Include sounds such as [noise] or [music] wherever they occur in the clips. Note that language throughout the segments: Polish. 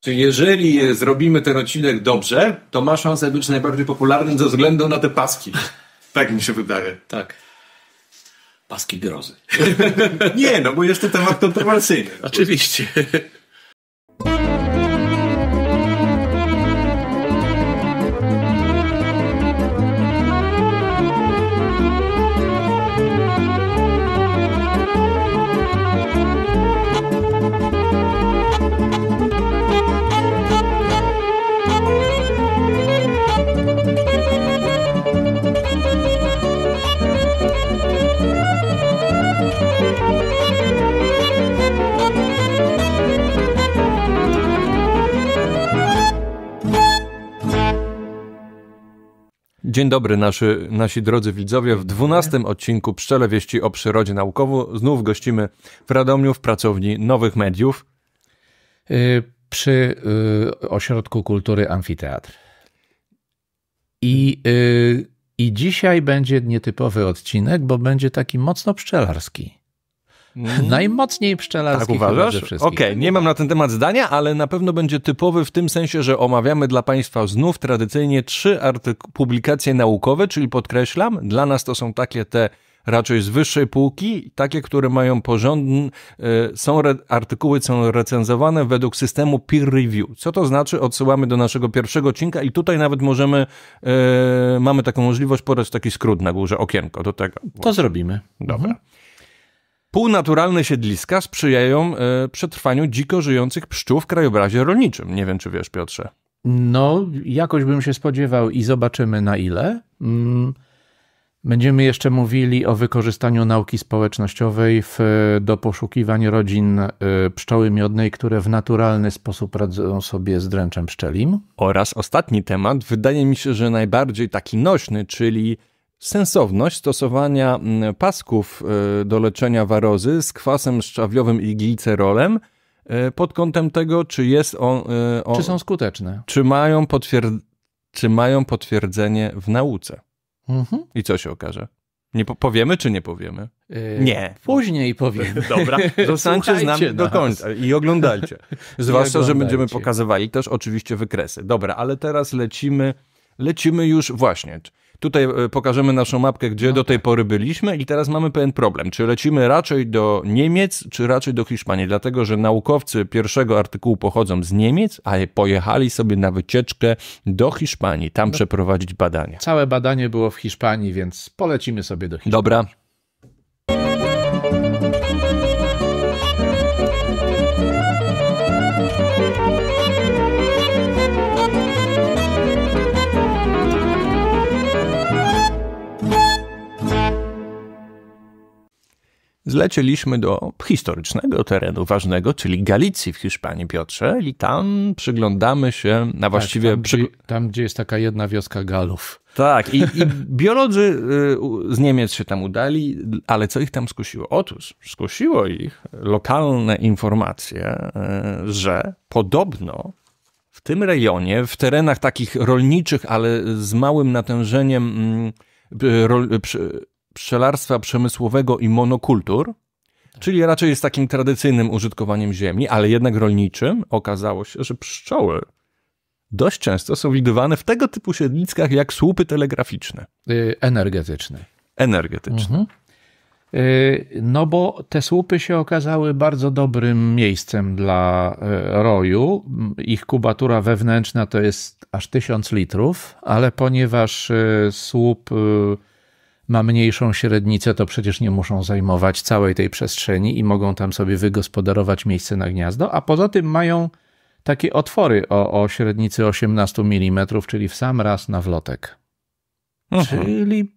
Czy jeżeli e, zrobimy ten odcinek dobrze, to ma szansę być najbardziej popularnym ze względu na te paski. [laughs] Tak mi się wydaje. Tak. Paski grozy. [laughs] Nie, no bo jest to temat kontrowersyjny. Oczywiście. Dzień dobry nasi, nasi drodzy widzowie. W dwunastym odcinku Pszczele Wieści o Przyrodzie Naukowo znów gościmy w Radomiu w pracowni Nowych Mediów. Yy, przy yy, Ośrodku Kultury Amfiteatr. I, yy, I dzisiaj będzie nietypowy odcinek, bo będzie taki mocno pszczelarski. Mhm. Najmocniej pszczelarski. tak uważasz? Okej, okay, nie mam na ten temat zdania, ale na pewno będzie typowy w tym sensie, że omawiamy dla Państwa znów tradycyjnie trzy publikacje naukowe, czyli podkreślam, dla nas to są takie te raczej z wyższej półki, takie, które mają porządny, y, są re, artykuły są recenzowane według systemu peer review. Co to znaczy? Odsyłamy do naszego pierwszego odcinka i tutaj nawet możemy, y, mamy taką możliwość podać taki skrót na górze, okienko do tego. To zrobimy. Dobra. Mhm. Półnaturalne siedliska sprzyjają y, przetrwaniu dziko żyjących pszczół w krajobrazie rolniczym. Nie wiem, czy wiesz, Piotrze. No, jakoś bym się spodziewał i zobaczymy na ile. Mm. Będziemy jeszcze mówili o wykorzystaniu nauki społecznościowej w, do poszukiwań rodzin e, pszczoły miodnej, które w naturalny sposób radzą sobie z dręczem pszczelim. Oraz ostatni temat, wydaje mi się, że najbardziej taki nośny, czyli sensowność stosowania mm, pasków e, do leczenia warozy z kwasem szczawiowym i glicerolem e, pod kątem tego, czy jest on... E, on czy są skuteczne? Czy mają, czy mają potwierdzenie w nauce. Mhm. I co się okaże? Nie po powiemy czy nie powiemy? Yy, nie. Później powiemy. [laughs] Dobra, zostańcie z nami nas. do końca i oglądajcie. [laughs] Zwłaszcza, oglądajcie. że będziemy pokazywali też oczywiście wykresy. Dobra, ale teraz lecimy, lecimy już właśnie. Tutaj e, pokażemy naszą mapkę, gdzie do tej pory byliśmy i teraz mamy pewien problem. Czy lecimy raczej do Niemiec, czy raczej do Hiszpanii? Dlatego, że naukowcy pierwszego artykułu pochodzą z Niemiec, a pojechali sobie na wycieczkę do Hiszpanii, tam no. przeprowadzić badania. Całe badanie było w Hiszpanii, więc polecimy sobie do Hiszpanii. Dobra, Zlecieliśmy do historycznego terenu ważnego, czyli Galicji w Hiszpanii, Piotrze, i tam przyglądamy się na tak, właściwie... tam, przy... tam, gdzie jest taka jedna wioska Galów. Tak, i, i biolodzy y, z Niemiec się tam udali, ale co ich tam skusiło? Otóż skusiło ich lokalne informacje, y, że podobno w tym rejonie, w terenach takich rolniczych, ale z małym natężeniem mm, y, pszczelarstwa przemysłowego i monokultur, czyli raczej jest takim tradycyjnym użytkowaniem ziemi, ale jednak rolniczym, okazało się, że pszczoły dość często są widywane w tego typu siedliskach jak słupy telegraficzne. Y, energetyczne. Energetyczne. Mhm. Y, no bo te słupy się okazały bardzo dobrym miejscem dla y, roju. Ich kubatura wewnętrzna to jest aż 1000 litrów, ale ponieważ słup ma mniejszą średnicę, to przecież nie muszą zajmować całej tej przestrzeni i mogą tam sobie wygospodarować miejsce na gniazdo, a poza tym mają takie otwory o, o średnicy 18 mm, czyli w sam raz na wlotek. Aha. Mhm. Czyli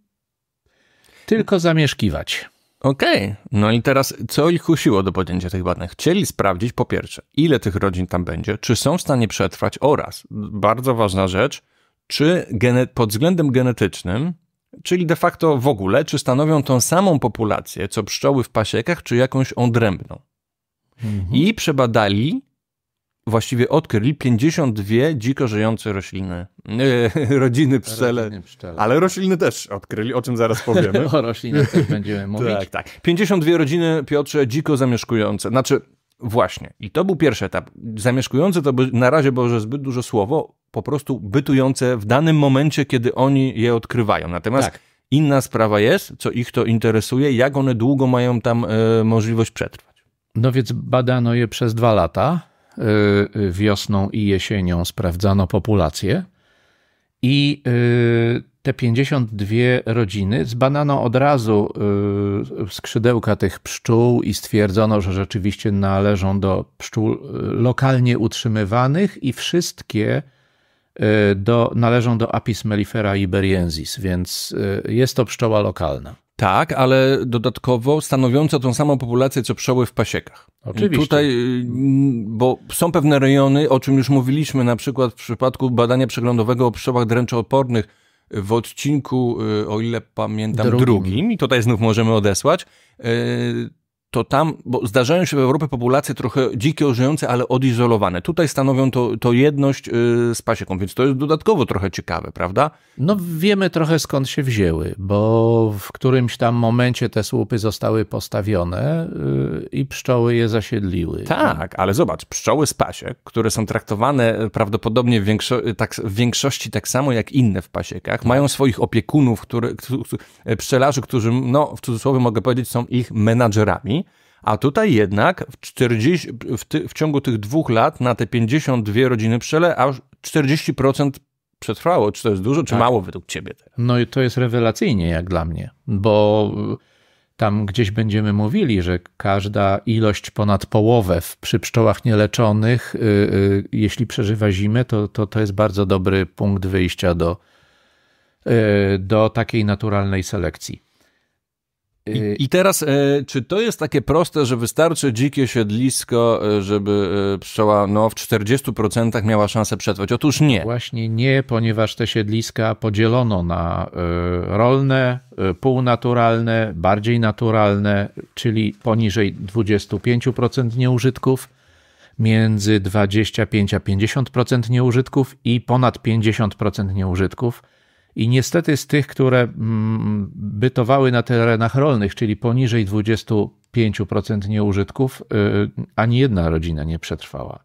tylko zamieszkiwać. Okej, okay. no i teraz co ich usiło do podjęcia tych badań? Chcieli sprawdzić po pierwsze, ile tych rodzin tam będzie, czy są w stanie przetrwać oraz, bardzo ważna rzecz, czy pod względem genetycznym czyli de facto w ogóle, czy stanowią tą samą populację, co pszczoły w pasiekach, czy jakąś odrębną. Mhm. I przebadali, właściwie odkryli 52 dziko żyjące rośliny, yy, [laughs] rodziny pszczele, pszczele. Ale rośliny też odkryli, o czym zaraz powiemy. [laughs] o roślinach też [laughs] będziemy mówić. tak, tak. 52 rodziny, Piotrze, dziko zamieszkujące. Znaczy, właśnie. I to był pierwszy etap. Zamieszkujące to by na razie bo że zbyt dużo słowo po prostu bytujące w danym momencie, kiedy oni je odkrywają. Natomiast tak. inna sprawa jest, co ich to interesuje, jak one długo mają tam y, możliwość przetrwać. No więc badano je przez dwa lata. Y, wiosną i jesienią sprawdzano populację. I y, te 52 rodziny zbanano od razu y, skrzydełka tych pszczół i stwierdzono, że rzeczywiście należą do pszczół lokalnie utrzymywanych i wszystkie Y, do, należą do Apis mellifera iberiensis, więc y, jest to pszczoła lokalna. Tak, ale dodatkowo stanowiąca tą samą populację, co pszczoły w pasiekach. Oczywiście. Tutaj, y, bo są pewne rejony, o czym już mówiliśmy, na przykład w przypadku badania przeglądowego o pszczołach dręczoopornych w odcinku, o ile pamiętam, drugim, drugim i tutaj znów możemy odesłać, to tam, bo zdarzają się w Europie populacje trochę dzikie, żyjące, ale odizolowane. Tutaj stanowią to, to jedność y, z pasieką, więc to jest dodatkowo trochę ciekawe, prawda? No wiemy trochę skąd się wzięły, bo w którymś tam momencie te słupy zostały postawione y, i pszczoły je zasiedliły. Tak, ale zobacz, pszczoły z pasiek, które są traktowane e, prawdopodobnie w, większo tak, w większości tak samo jak inne w pasiekach, mają swoich opiekunów, które, e, pszczelarzy, którzy, no w cudzysłowie mogę powiedzieć, są ich menadżerami. A tutaj jednak w, 40, w, ty, w ciągu tych dwóch lat na te 52 rodziny przele, aż 40% przetrwało. Czy to jest dużo, czy tak. mało według ciebie? No i to jest rewelacyjnie jak dla mnie, bo tam gdzieś będziemy mówili, że każda ilość ponad połowę w, przy pszczołach nieleczonych, y, y, jeśli przeżywa zimę, to, to, to jest bardzo dobry punkt wyjścia do, y, do takiej naturalnej selekcji. I, y- I, teraz, e, czy to jest takie proste, że wystarczy dzikie siedlisko, e, żeby e, pszczoła no, w 40% miała szansę przetrwać? Otóż nie. Właśnie nie, ponieważ te siedliska podzielono na rolne, półnaturalne, bardziej naturalne, czyli poniżej 25% nieużytków, między 25 a 50% nieużytków i ponad 50% nieużytków i niestety z tych, które mm, bytowały na terenach rolnych, czyli poniżej 25% nieużytków, y, ani jedna rodzina nie przetrwała.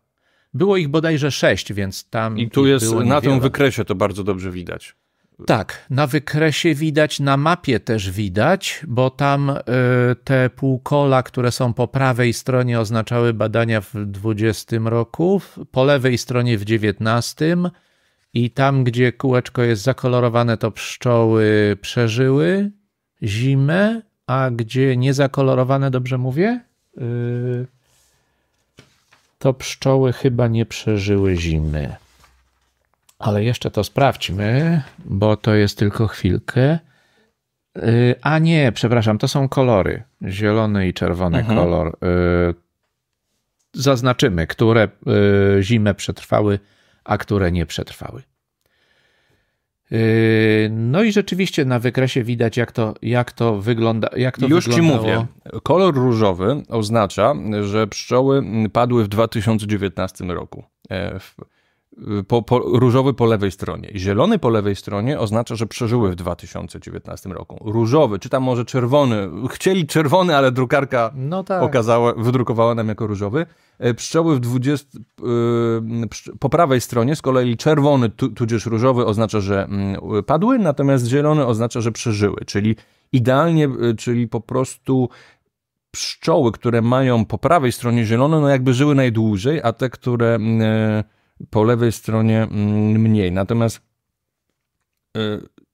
Było ich bodajże sześć, więc tam. I tu jest na tym wykresie to bardzo dobrze widać. Tak, na wykresie widać, na mapie też widać, bo tam y, te półkola, które są po prawej stronie, oznaczały badania w 20 roku, po lewej stronie w 19 i tam, gdzie kółeczko jest zakolorowane, to pszczoły przeżyły zimę, a gdzie niezakolorowane, dobrze mówię? Yy, to pszczoły chyba nie przeżyły zimy. Ale jeszcze to sprawdźmy, bo to jest tylko chwilkę. Yy, a nie, przepraszam, to są kolory. Zielony i czerwony mhm. kolor. Yy, zaznaczymy, które zimę przetrwały a które nie przetrwały. Yy, no i rzeczywiście na wykresie widać, jak to, jak to wygląda. Jak to Już wyglądało. ci mówię. Kolor różowy oznacza, że pszczoły padły w 2019 roku. E, Y, po, po, różowy po lewej stronie. Zielony po lewej stronie oznacza, że przeżyły w 2019 roku. Różowy, czy tam może czerwony. Chcieli czerwony, ale drukarka no tak. okazała, wydrukowała nam jako różowy. Y, pszczoły w 20, y, po prawej stronie z kolei czerwony tu, tudzież różowy oznacza, że mm, padły, natomiast zielony oznacza, że przeżyły. Czyli idealnie, czyli po prostu pszczoły, które mają po prawej stronie zielone, no jakby żyły najdłużej, a te, które... Mm, po lewej stronie mm, mniej. Natomiast y,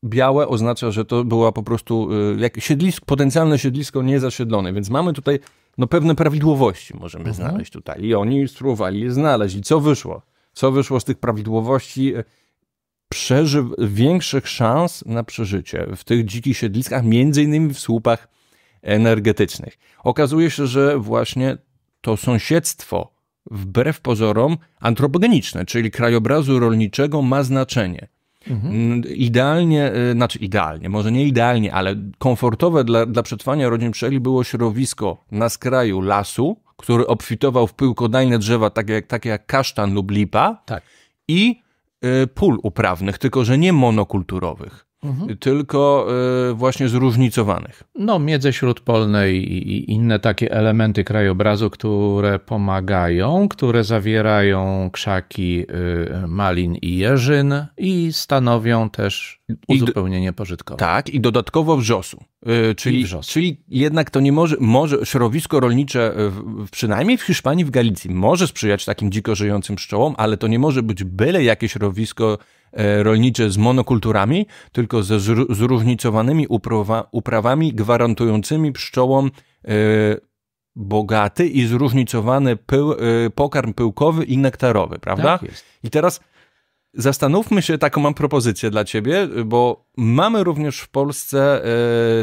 białe oznacza, że to była po prostu y, jak siedlisko, potencjalne siedlisko niezasiedlone, więc mamy tutaj no, pewne prawidłowości możemy mhm. znaleźć tutaj i oni spróbowali je znaleźć. I co wyszło? Co wyszło z tych prawidłowości? Y, przeży większych szans na przeżycie w tych dzikich siedliskach, między innymi w słupach energetycznych. Okazuje się, że właśnie to sąsiedztwo wbrew pozorom antropogeniczne, czyli krajobrazu rolniczego ma znaczenie. Mhm. Mm, idealnie, e, znaczy idealnie, może nie idealnie, ale komfortowe dla, dla przetrwania rodzin pszczeli było środowisko na skraju lasu, który obfitował w pyłkodajne drzewa, takie jak, takie jak kasztan lub lipa, tak. i y, pól uprawnych, tylko że nie monokulturowych mhm. tylko y, właśnie zróżnicowanych. No, miedzę śródpolne i inne takie elementy krajobrazu, które pomagają, które zawierają krzaki y, malin i jeżyn i stanowią też uzupełnienie pożytkowe. Tak, i dodatkowo wrzosu. Y, czyli, wrzos. czyli jednak to nie może, może środowisko rolnicze, w, przynajmniej w Hiszpanii, w Galicji, może sprzyjać takim dziko żyjącym pszczołom, ale to nie może być byle jakie środowisko E, rolnicze z monokulturami, tylko ze zróżnicowanymi uprawami gwarantującymi pszczołom e, bogaty i zróżnicowany pył, e, pokarm pyłkowy i nektarowy, prawda? Tak jest. I teraz zastanówmy się, taką mam propozycję dla ciebie, bo mamy również w Polsce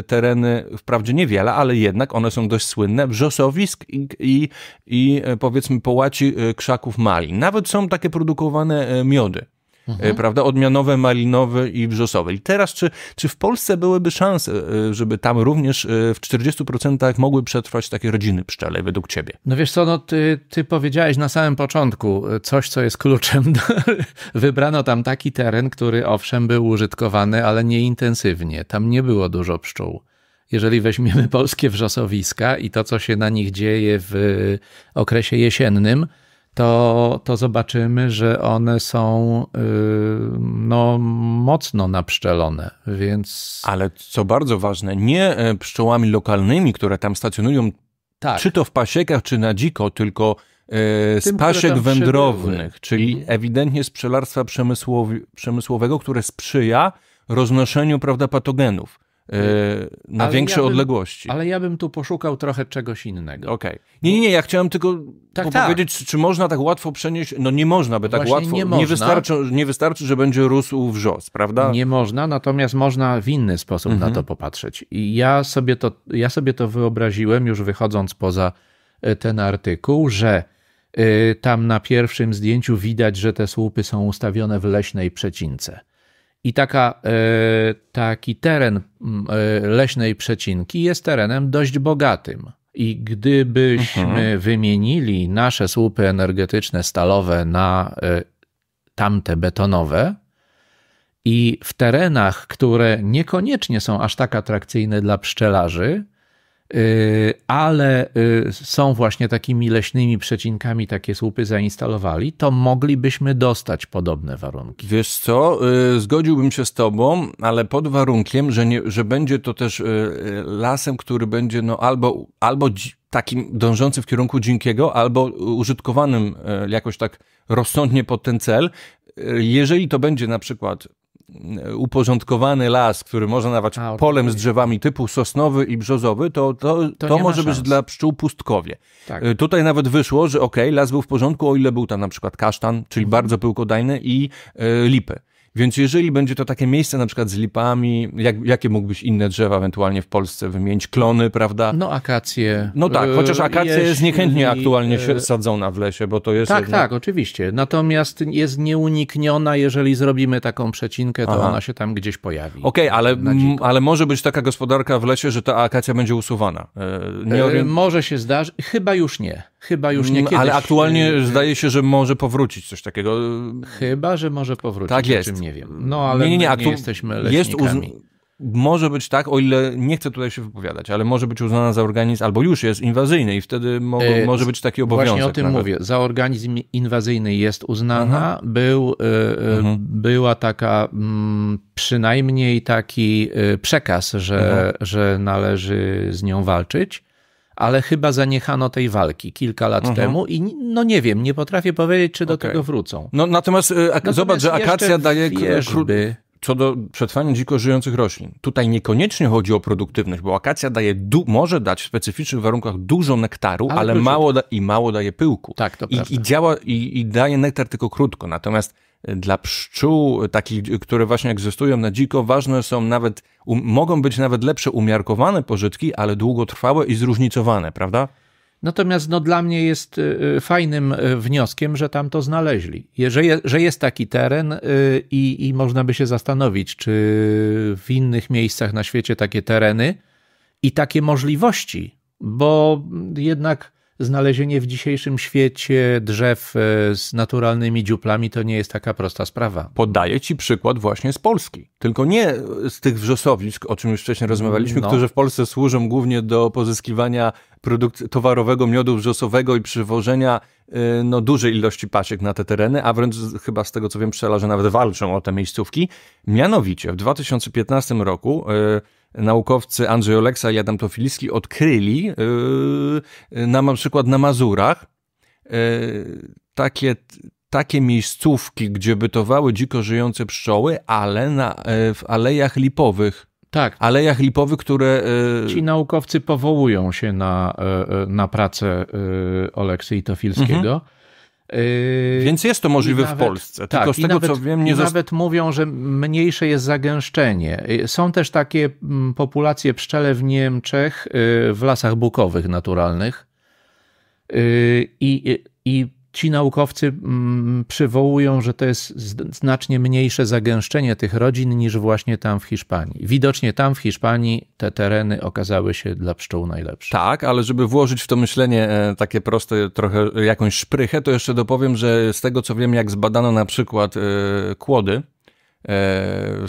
tereny, wprawdzie niewiele, ale jednak one są dość słynne, wrzosowisk i, i, i powiedzmy połaci krzaków mali. Nawet są takie produkowane miody mhm. E, prawda? Odmianowe, malinowe i brzosowe. I teraz, czy, czy w Polsce byłyby szanse, e, żeby tam również e, w 40% mogły przetrwać takie rodziny pszczele, według ciebie? No wiesz co, no ty, ty powiedziałeś na samym początku coś, co jest kluczem. Do... [laughs] Wybrano tam taki teren, który owszem był użytkowany, ale nie intensywnie. Tam nie było dużo pszczół jeżeli weźmiemy [laughs] polskie wrzosowiska i to, co się na nich dzieje w okresie jesiennym, to, to zobaczymy, że one są y, no, mocno napszczelone, więc... Ale co bardzo ważne, nie e, pszczołami lokalnymi, które tam stacjonują, tak. czy to w pasiekach, czy na dziko, tylko e, z Tym, pasiek wędrownych, czyli ewidentnie z pszczelarstwa przemysłowego, które sprzyja roznoszeniu prawda, patogenów. E, y, na ale większe ja bym, odległości. Ale ja bym tu poszukał trochę czegoś innego. Okej. Okay. Nie, nie, nie, ja chciałem tylko tak, tak. powiedzieć, tak. czy, czy, można tak łatwo przenieść, no nie można by tak Właśnie łatwo, nie, nie, wystarczy, nie wystarczy, że będzie rósł wrzos, prawda? Nie można, natomiast można w inny sposób mhm. na to popatrzeć. I ja sobie to, ja sobie to wyobraziłem, już wychodząc poza e, ten artykuł, że e, tam na pierwszym zdjęciu widać, że te słupy są ustawione w leśnej przecince. I taka, e, taki teren e, leśnej przecinki jest terenem dość bogatym. I gdybyśmy mhm. wymienili nasze słupy energetyczne stalowe na e, tamte betonowe, i w terenach, które niekoniecznie są aż tak atrakcyjne dla pszczelarzy, Y, ale y, są właśnie takimi leśnymi przecinkami takie słupy zainstalowali, to moglibyśmy dostać podobne warunki. Wiesz co, y, zgodziłbym się z tobą, ale pod warunkiem, że, nie, że będzie to też lasem, który będzie no albo, albo takim dążącym w kierunku dziękiego, albo użytkowanym jakoś tak rozsądnie pod ten cel. Jeżeli to będzie na przykład uporządkowany las, który można nawać polem z drzewami typu sosnowy i brzozowy, to, to, to, to może być dla pszczół pustkowie. Tak. Y, tutaj nawet wyszło, że ok, las był w porządku, o ile był tam na przykład kasztan, czyli mhm. bardzo pyłkodajny i y, lipy. Więc jeżeli będzie to takie miejsce na przykład z lipami, jak, jakie mógłbyś inne drzewa ewentualnie w Polsce wymienić? Klony, prawda? No akacje. No tak, e, chociaż akacja jest, jest niechętnie aktualnie sadzona w lesie, bo to jest... Tak, tak, oczywiście. Natomiast jest nieunikniona, jeżeli zrobimy taką przecinkę, to Aha. ona się tam gdzieś pojawi. Okej, okay, ale, ale może być taka gospodarka w lesie, że ta akacja będzie usuwana. E, nie... E, może się zdarzyć, chyba już nie. Chyba już nie mm, kiedyś. Ale aktualnie e, zdaje się, że może powrócić coś takiego. Chyba, że może powrócić. Tak jest nie wiem. No ale nie, nie, nie, nie jesteśmy leśnikami. uz... Może być tak, o ile nie chcę tutaj się wypowiadać, ale może być uznana za organizm, albo już jest inwazyjny i wtedy mo e, może być taki obowiązek. Właśnie o tym nawet. mówię. Za organizm inwazyjny jest uznana. Mhm. Był, e, e, mhm. Była taka m, mm, przynajmniej taki przekaz, że, mhm. że należy z nią walczyć ale chyba zaniechano tej walki kilka lat mhm. temu i no nie wiem, nie potrafię powiedzieć, czy do okay. tego wrócą. No natomiast, e, natomiast zobacz, że akacja daje wierzby, co do przetrwania dziko żyjących roślin. Tutaj niekoniecznie chodzi o produktywność, bo akacja daje może dać w specyficznych warunkach dużo nektaru, ale, ale mało i mało daje pyłku. Tak, to I, prawda. I działa i, i, daje nektar tylko krótko. Natomiast dla pszczół, e, takich, które właśnie egzystują na dziko, ważne są nawet, um, mogą być nawet lepsze umiarkowane pożytki, ale długotrwałe i zróżnicowane, prawda? Natomiast no, dla mnie jest e, e, fajnym wnioskiem, że tam to znaleźli. Że, je, że jest taki teren i, i można by się zastanowić, czy w innych miejscach na świecie takie tereny i takie możliwości, bo jednak znalezienie w dzisiejszym świecie drzew e, z naturalnymi dziuplami to nie jest taka prosta sprawa. Podaję ci przykład właśnie z Polski. Tylko nie e, z tych wrzosowisk, o czym już wcześniej rozmawialiśmy, no. które w Polsce służą głównie do pozyskiwania produkt towarowego miodu wrzosowego i przywożenia e, no, dużej ilości paczek na te tereny, a wręcz chyba z tego co wiem pszczelarze nawet walczą o te miejscówki. Mianowicie w 2015 roku... Yy, naukowcy Andrzej Oleksa i Adam Tofilski odkryli yy, na, przykład na Mazurach yy, takie takie miejscówki, gdzie bytowały dziko żyjące pszczoły, ale na, yy, w alejach lipowych. Tak. Alejach lipowych, które. Ci naukowcy powołują się na, na pracę Oleksy Tofilskiego. Mhm. Yy, Więc jest to możliwe nawet, w Polsce. Tak, tylko z tego, nawet, co wiem, nie Nawet mówią, że mniejsze jest zagęszczenie. Yy, są też takie mm, populacje pszczele w Niemczech, yy, w lasach bukowych naturalnych. I, i Ci naukowcy mm, przywołują, że to jest znacznie mniejsze zagęszczenie tych rodzin niż właśnie tam w Hiszpanii. Widocznie tam w Hiszpanii te tereny okazały się dla pszczół najlepsze. Tak, ale żeby włożyć w to myślenie e, takie proste, trochę jakąś szprychę, to jeszcze dopowiem, że z tego co wiem, jak zbadano na przykład e, kłody, E,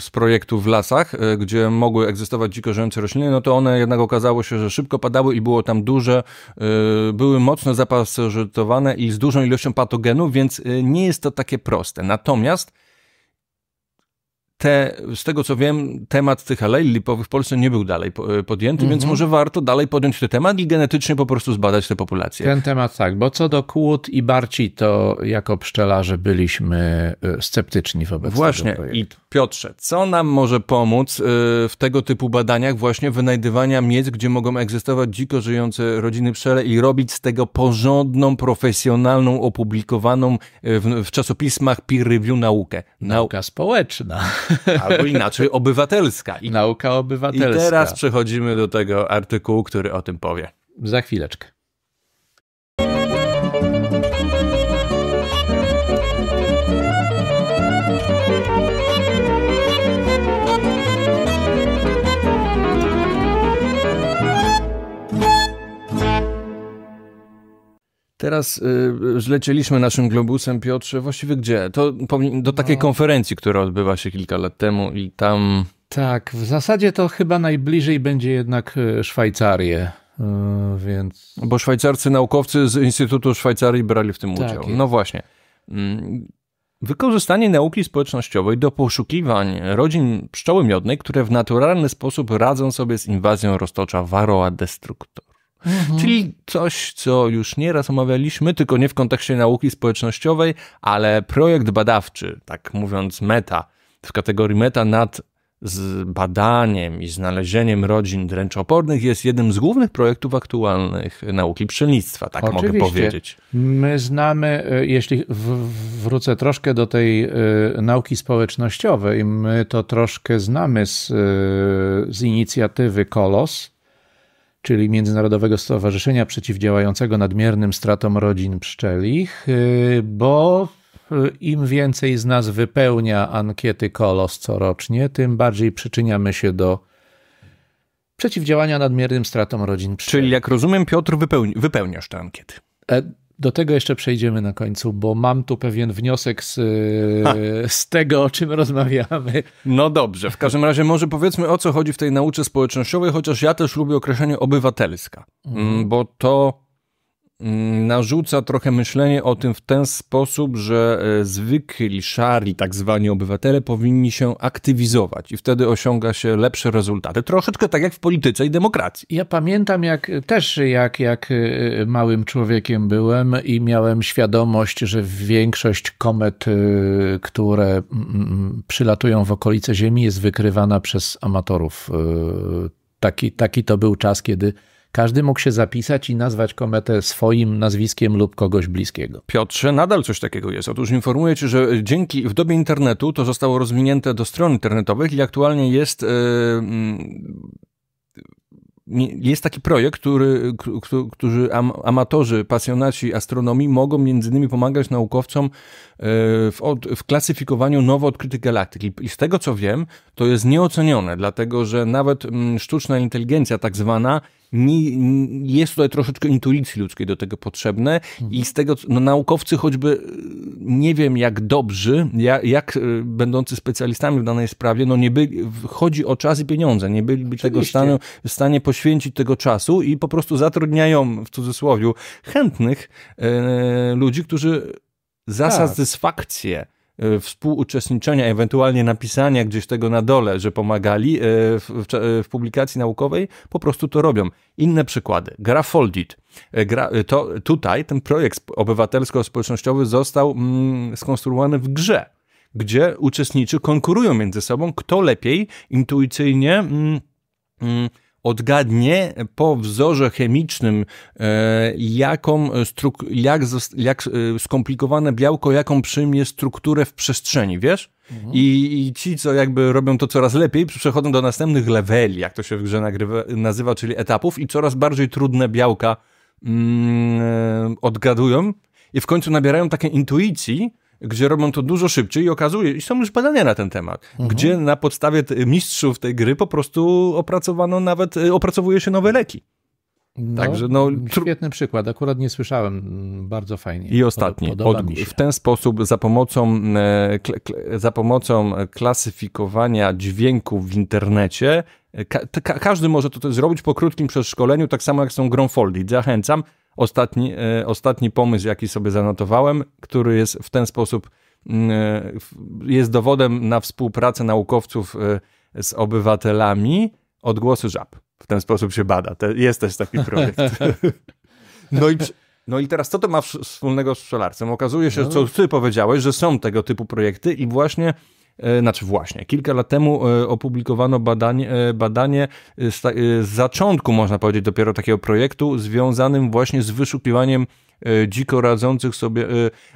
z projektu w lasach, e, gdzie mogły egzystować dziko żyjące rośliny, no to one jednak okazało się, że szybko padały i było tam duże, e, były mocno zapasożytowane i z dużą ilością patogenów, więc nie jest to takie proste. Natomiast te, z tego co wiem, temat tych alei lipowych w Polsce nie był dalej e, podjęty, mm -hmm. więc mhm. może warto dalej podjąć ten temat i genetycznie po prostu zbadać te populacje. Ten temat tak, bo co do kłód i barci, to jako pszczelarze byliśmy e, sceptyczni wobec właśnie. tego Właśnie i Piotrze, co nam może pomóc e, w tego typu badaniach właśnie wynajdywania miejsc, gdzie mogą egzystować dziko żyjące rodziny pszczele i robić z tego porządną, profesjonalną, opublikowaną w, w czasopismach peer review naukę? Nau Nauka społeczna albo inaczej obywatelska. I, Nauka obywatelska. I teraz przechodzimy do tego artykułu, który o tym powie. Za chwileczkę. Teraz y, zlecieliśmy naszym globusem, Piotrze, właściwie gdzie? To do takiej no. konferencji, która odbywa się kilka lat temu i tam... Tak, w zasadzie to chyba najbliżej będzie jednak y, Szwajcarię. Y, więc... Bo szwajcarcy naukowcy z Instytutu Szwajcarii brali w tym tak udział. Jest. No właśnie. Mm, wykorzystanie nauki społecznościowej do poszukiwań rodzin pszczoły miodnej, które w naturalny sposób radzą sobie z inwazją roztocza Varroa destructo. Mhm. Czyli coś, co już nieraz omawialiśmy, tylko nie w kontekście nauki społecznościowej, ale projekt badawczy, tak mówiąc meta, w kategorii meta nad z badaniem i znalezieniem rodzin dręczopornych jest jednym z głównych projektów aktualnych nauki pszczelnictwa, tak Oczywiście. mogę powiedzieć. My znamy, y, jeśli wrócę troszkę do tej y, nauki społecznościowej, my to troszkę znamy z, y, z inicjatywy KOLOS, czyli Międzynarodowego Stowarzyszenia Przeciwdziałającego Nadmiernym Stratom Rodzin Pszczelich, y, bo y, im więcej z nas wypełnia ankiety KOLOS corocznie, tym bardziej przyczyniamy się do przeciwdziałania nadmiernym stratom rodzin pszczelich. Czyli jak rozumiem, Piotr, wypełni, wypełniasz te ankiety. E, do tego jeszcze przejdziemy na końcu, bo mam tu pewien wniosek z, z tego, o czym rozmawiamy. No dobrze, w każdym razie może powiedzmy o co chodzi w tej nauce społecznościowej, chociaż ja też lubię określenie obywatelska, mhm. bo to Mm, narzuca trochę myślenie o tym w ten sposób, że e, zwykli szari, tak zwani obywatele, powinni się aktywizować i wtedy osiąga się lepsze rezultaty. Troszeczkę tak jak w polityce i demokracji. Ja pamiętam jak też jak, jak e, małym człowiekiem byłem i miałem świadomość, że większość komet, e, które mm, mm, przylatują w okolice Ziemi jest wykrywana przez amatorów. Taki, taki to był czas, kiedy każdy mógł się zapisać i nazwać kometę swoim nazwiskiem lub kogoś bliskiego. Piotrze, nadal coś takiego jest. Otóż informuję Cię, że dzięki w dobie internetu to zostało rozwinięte do stron internetowych i aktualnie jest. Yy, jest taki projekt, który, którzy am, amatorzy, pasjonaci astronomii mogą między innymi pomagać naukowcom e, w, od, w klasyfikowaniu nowo odkrytych galaktyk. I z tego co wiem, to jest nieocenione, dlatego że nawet mm, sztuczna inteligencja tak zwana nie, nie, jest tutaj troszeczkę intuicji ludzkiej do tego potrzebne i z tego, no, naukowcy choćby nie wiem jak dobrzy, jak, jak y, będący specjalistami w danej sprawie, no nie byli, chodzi o czas i pieniądze, nie byliby tego stanu, w stanie poświęcić tego czasu i po prostu zatrudniają, w cudzysłowie, chętnych e, ludzi, którzy za tak. satysfakcję E, współuczestniczenia, ewentualnie napisania gdzieś tego na dole, że pomagali e, w, w, e, w publikacji naukowej, po prostu to robią. Inne przykłady. Gra Foldit. Gra, to, tutaj ten projekt obywatelsko-społecznościowy został mm, skonstruowany w grze, gdzie uczestniczy konkurują między sobą, kto lepiej intuicyjnie mm, mm, odgadnie po wzorze chemicznym, e, jaką jak, jak e, skomplikowane białko, jaką przyjmie strukturę w przestrzeni, wiesz? Mhm. I, I, ci, co jakby robią to coraz lepiej, przechodzą do następnych leveli, jak to się w grze nagrywa, nazywa, czyli etapów, i coraz bardziej trudne białka mm, e, odgadują, i w końcu nabierają takiej intuicji, gdzie robią to dużo szybciej i okazuje, i są już badania na ten temat, mhm. gdzie na podstawie mistrzów tej gry po prostu opracowano nawet, y, opracowuje się nowe leki. No, Także no, świetny przykład, akurat nie słyszałem, bardzo fajnie. I ostatni, Od, w ten sposób za pomocą, kl, e, kl, za pomocą klasyfikowania dźwięków w internecie, e, ka, ka, każdy może to, to, zrobić po krótkim przeszkoleniu, tak samo jak są grą Zachęcam, ostatni, e, ostatni pomysł, jaki sobie zanotowałem, który jest w ten sposób, jest dowodem na współpracę naukowców z obywatelami, odgłosy żab w ten sposób się bada. Te, jest też taki projekt. [laughs] no i... No i teraz co to ma wspólnego z pszczelarstwem? Okazuje się, no. co ty powiedziałeś, że są tego typu projekty i właśnie e, znaczy właśnie, kilka lat temu e, opublikowano badanie, badanie z, e, z, zaczątku, można powiedzieć, dopiero takiego projektu związanym właśnie z wyszukiwaniem dziko radzących sobie,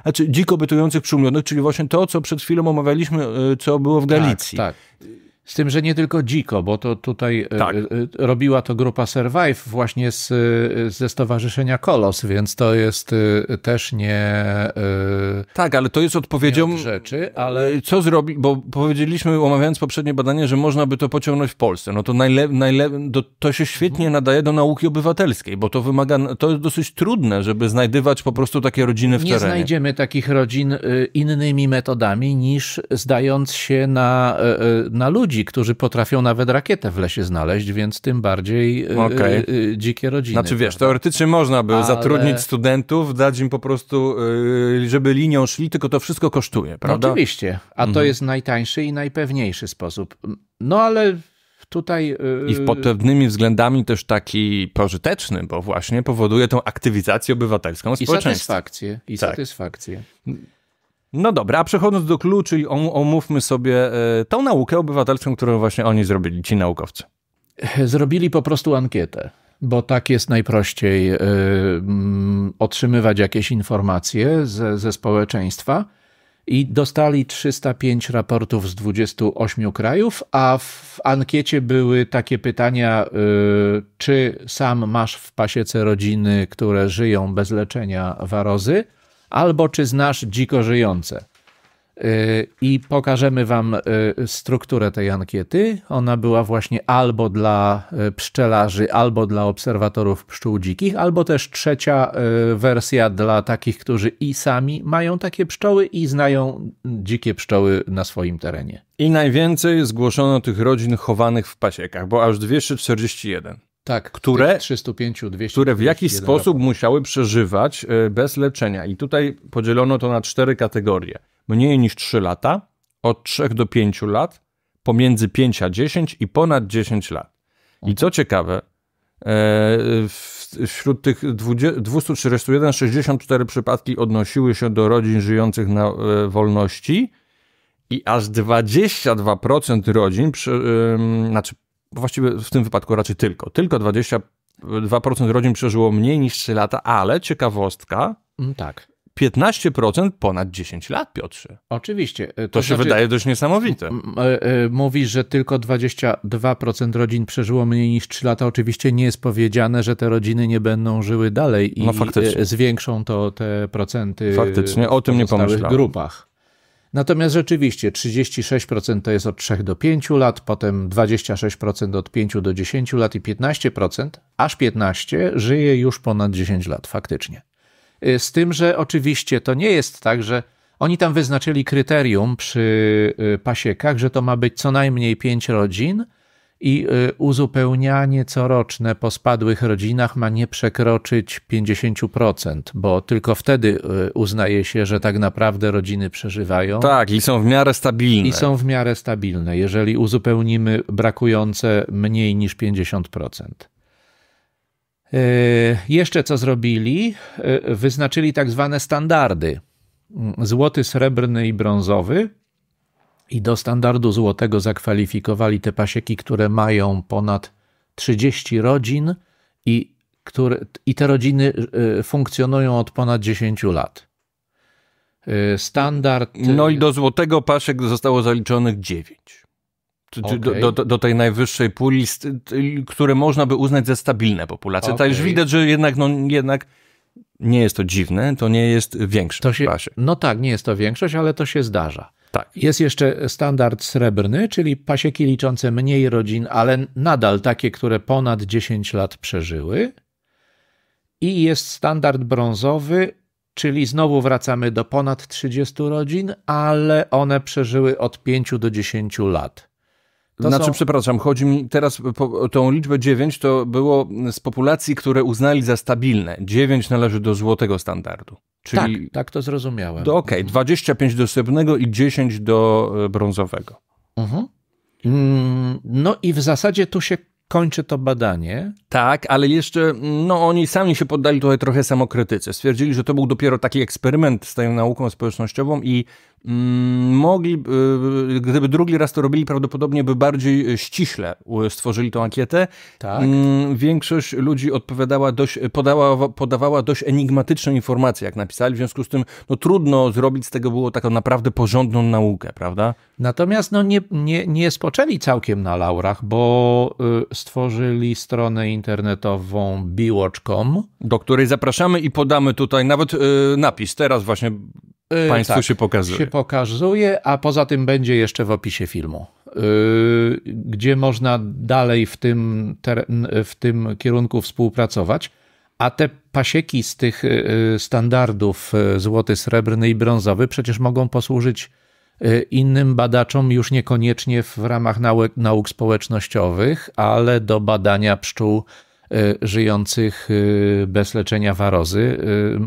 znaczy dziko bytujących przyumionych, czyli właśnie to, co przed chwilą omawialiśmy, co było w Galicji. Tak, tak. Z tym, że nie tylko dziko, bo to tutaj e, tak. E, robiła to grupa Survive właśnie z, e, ze stowarzyszenia Kolos, więc to jest też nie. Tak, ale to jest odpowiedzią. rzeczy, ale. Co zrobi, bo powiedzieliśmy, omawiając poprzednie badanie, że można by to pociągnąć w Polsce. No to najle, najle, do, to się świetnie nadaje do nauki obywatelskiej, bo to wymaga. To jest dosyć trudne, żeby znajdywać po prostu takie rodziny w nie terenie. Nie znajdziemy takich rodzin innymi metodami niż zdając się na, na ludzi ludzi, którzy potrafią nawet rakietę w lesie znaleźć, więc tym bardziej y, y, okay. dzikie rodziny. Znaczy wiesz, prawda? teoretycznie można by Ale... zatrudnić studentów, dać im po prostu, y, żeby linią szli, tylko to wszystko kosztuje, no prawda? No, oczywiście, a mhm. to jest najtańszy i najpewniejszy sposób. No ale tutaj. I w pod pewnymi względami też taki pożyteczny, bo właśnie powoduje tą aktywizację obywatelską I społeczeństwa. Satysfakcję, I tak. satysfakcję. No dobra, a przechodząc do kluczy, omówmy sobie e, tą naukę obywatelską, którą właśnie oni zrobili, ci naukowcy. Zrobili po prostu ankietę, bo tak jest najprościej e, mm, otrzymywać jakieś informacje ze, ze społeczeństwa. I dostali 305 raportów z 28 krajów, a w ankiecie były takie pytania, e, czy sam masz w pasiece rodziny, które żyją bez leczenia warozy – albo czy znasz dziko żyjące. Y, I pokażemy Wam y, strukturę tej ankiety. Ona była właśnie albo dla y, pszczelarzy, albo dla obserwatorów pszczół dzikich, albo też trzecia wersja dla takich, którzy i sami mają takie pszczoły i znają dzikie pszczoły na swoim terenie. I najwięcej zgłoszono tych rodzin chowanych w pasiekach, bo aż 241. Tak, które, 305, 200, które w jakiś sposób roku. musiały przeżywać e, bez leczenia. I tutaj podzielono to na cztery kategorie. Mniej niż 3 lata, od 3 do 5 lat, pomiędzy 5 a 10 i ponad 10 lat. I co mhm. ciekawe, e, wśród tych 241 64 przypadki odnosiły się do rodzin żyjących na e, wolności i aż 22% rodzin, przy, znaczy właściwie w tym wypadku raczej tylko, tylko 22% rodzin przeżyło mniej niż 3 lata, ale ciekawostka. Mm, tak. 15% ponad 10 lat, Piotrze. Oczywiście. E, to, to się znaczy- wydaje dość niesamowite. E, e, Mówisz, że tylko 22% rodzin przeżyło mniej niż 3 lata. Oczywiście nie jest powiedziane, że te rodziny nie będą żyły dalej i no, zwiększą to te procenty faktycznie. O tym nie pomyślałem. grupach. Natomiast rzeczywiście 36% to jest od 3 do 5 lat, potem 26% od 5 do 10 lat i 15%, aż 15 żyje już ponad 10 lat faktycznie. Y, z tym, że oczywiście to nie jest tak, że oni tam wyznaczyli kryterium przy y, pasiekach, że to ma być co najmniej 5 rodzin, i y, uzupełnianie coroczne po spadłych rodzinach ma nie przekroczyć 50%, bo tylko wtedy y, uznaje się, że tak naprawdę rodziny przeżywają. Tak, i są w miarę stabilne. I są w miarę stabilne, jeżeli uzupełnimy brakujące mniej niż 50%. Y, jeszcze co zrobili? Wyznaczyli tak zwane standardy. Mm, złoty, srebrny i brązowy i do standardu złotego zakwalifikowali te pasieki, które mają ponad 30 rodzin i, które, i te rodziny y, funkcjonują od ponad 10 lat. Y, standard. Y, no i do złotego pasiek zostało zaliczonych 9. Okay. Do, do, do, tej najwyższej puli, które można by uznać za stabilne populacje. Okay. Także widać, że jednak, no, jednak nie jest to dziwne, to nie jest większość No tak, nie jest to większość, ale to się zdarza. Tak. Jest jeszcze standard srebrny, czyli pasieki liczące mniej rodzin, ale nadal takie, które ponad 10 lat przeżyły. I jest standard brązowy, czyli znowu wracamy do ponad 30 rodzin, ale one przeżyły od 5 do 10 lat. To znaczy, są... przepraszam, chodzi mi teraz o tą liczbę 9, to było z populacji, które uznali za stabilne. 9 należy do złotego standardu. Czyli tak, tak to zrozumiałem. Okej, okay, mhm. 25 do srebrnego i 10 do e, brązowego. Mhm. Mm, no i w zasadzie tu się kończy to badanie. Tak, ale jeszcze mm, no, oni sami się poddali tutaj trochę samokrytyce. Stwierdzili, że to był dopiero taki eksperyment z tą nauką społecznościową i mm, mogli, y, y gdyby drugi raz to robili, prawdopodobnie by bardziej y, ściśle stworzyli tą ankietę. Tak. Y, większość ludzi odpowiadała dość, y, podała, podawała dość enigmatyczne informacje, jak napisali, w związku z tym no, trudno zrobić z tego było taką naprawdę porządną naukę, prawda? Natomiast no, nie, nie, nie spoczęli całkiem na laurach, bo y, stworzyli stronę internetową biwatch.com. Do której zapraszamy i podamy tutaj nawet yy, napis. Teraz właśnie yy, Państwu tak, się pokazuje. się pokazuje, a poza tym będzie jeszcze w opisie filmu. Y, gdzie można dalej w tym, w tym kierunku współpracować. A te pasieki z tych y, standardów y, złoty, srebrny i brązowy przecież mogą posłużyć Y, innym badaczom już niekoniecznie w ramach nauk, nauk społecznościowych, ale do badania pszczół y, żyjących y, bez leczenia warozy,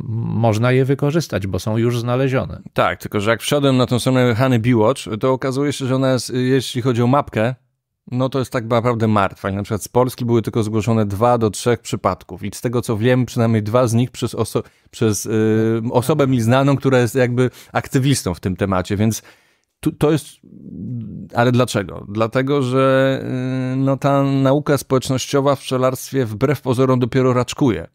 można je wykorzystać, bo są już znalezione. Tak, tylko że jak wszedłem na tą stronę Hany Biwatch, to okazuje się, że ona jest, jeśli chodzi o mapkę, no to jest tak naprawdę martwa. I na przykład z Polski były tylko zgłoszone dwa do trzech przypadków. I z tego co wiem, przynajmniej dwa z nich przez, oso przez yy, osobę mi znaną, która jest jakby aktywistą w tym temacie, więc to jest. Ale dlaczego? Dlatego, że y, no, ta nauka społecznościowa w pszczelarstwie wbrew pozorom dopiero raczkuje.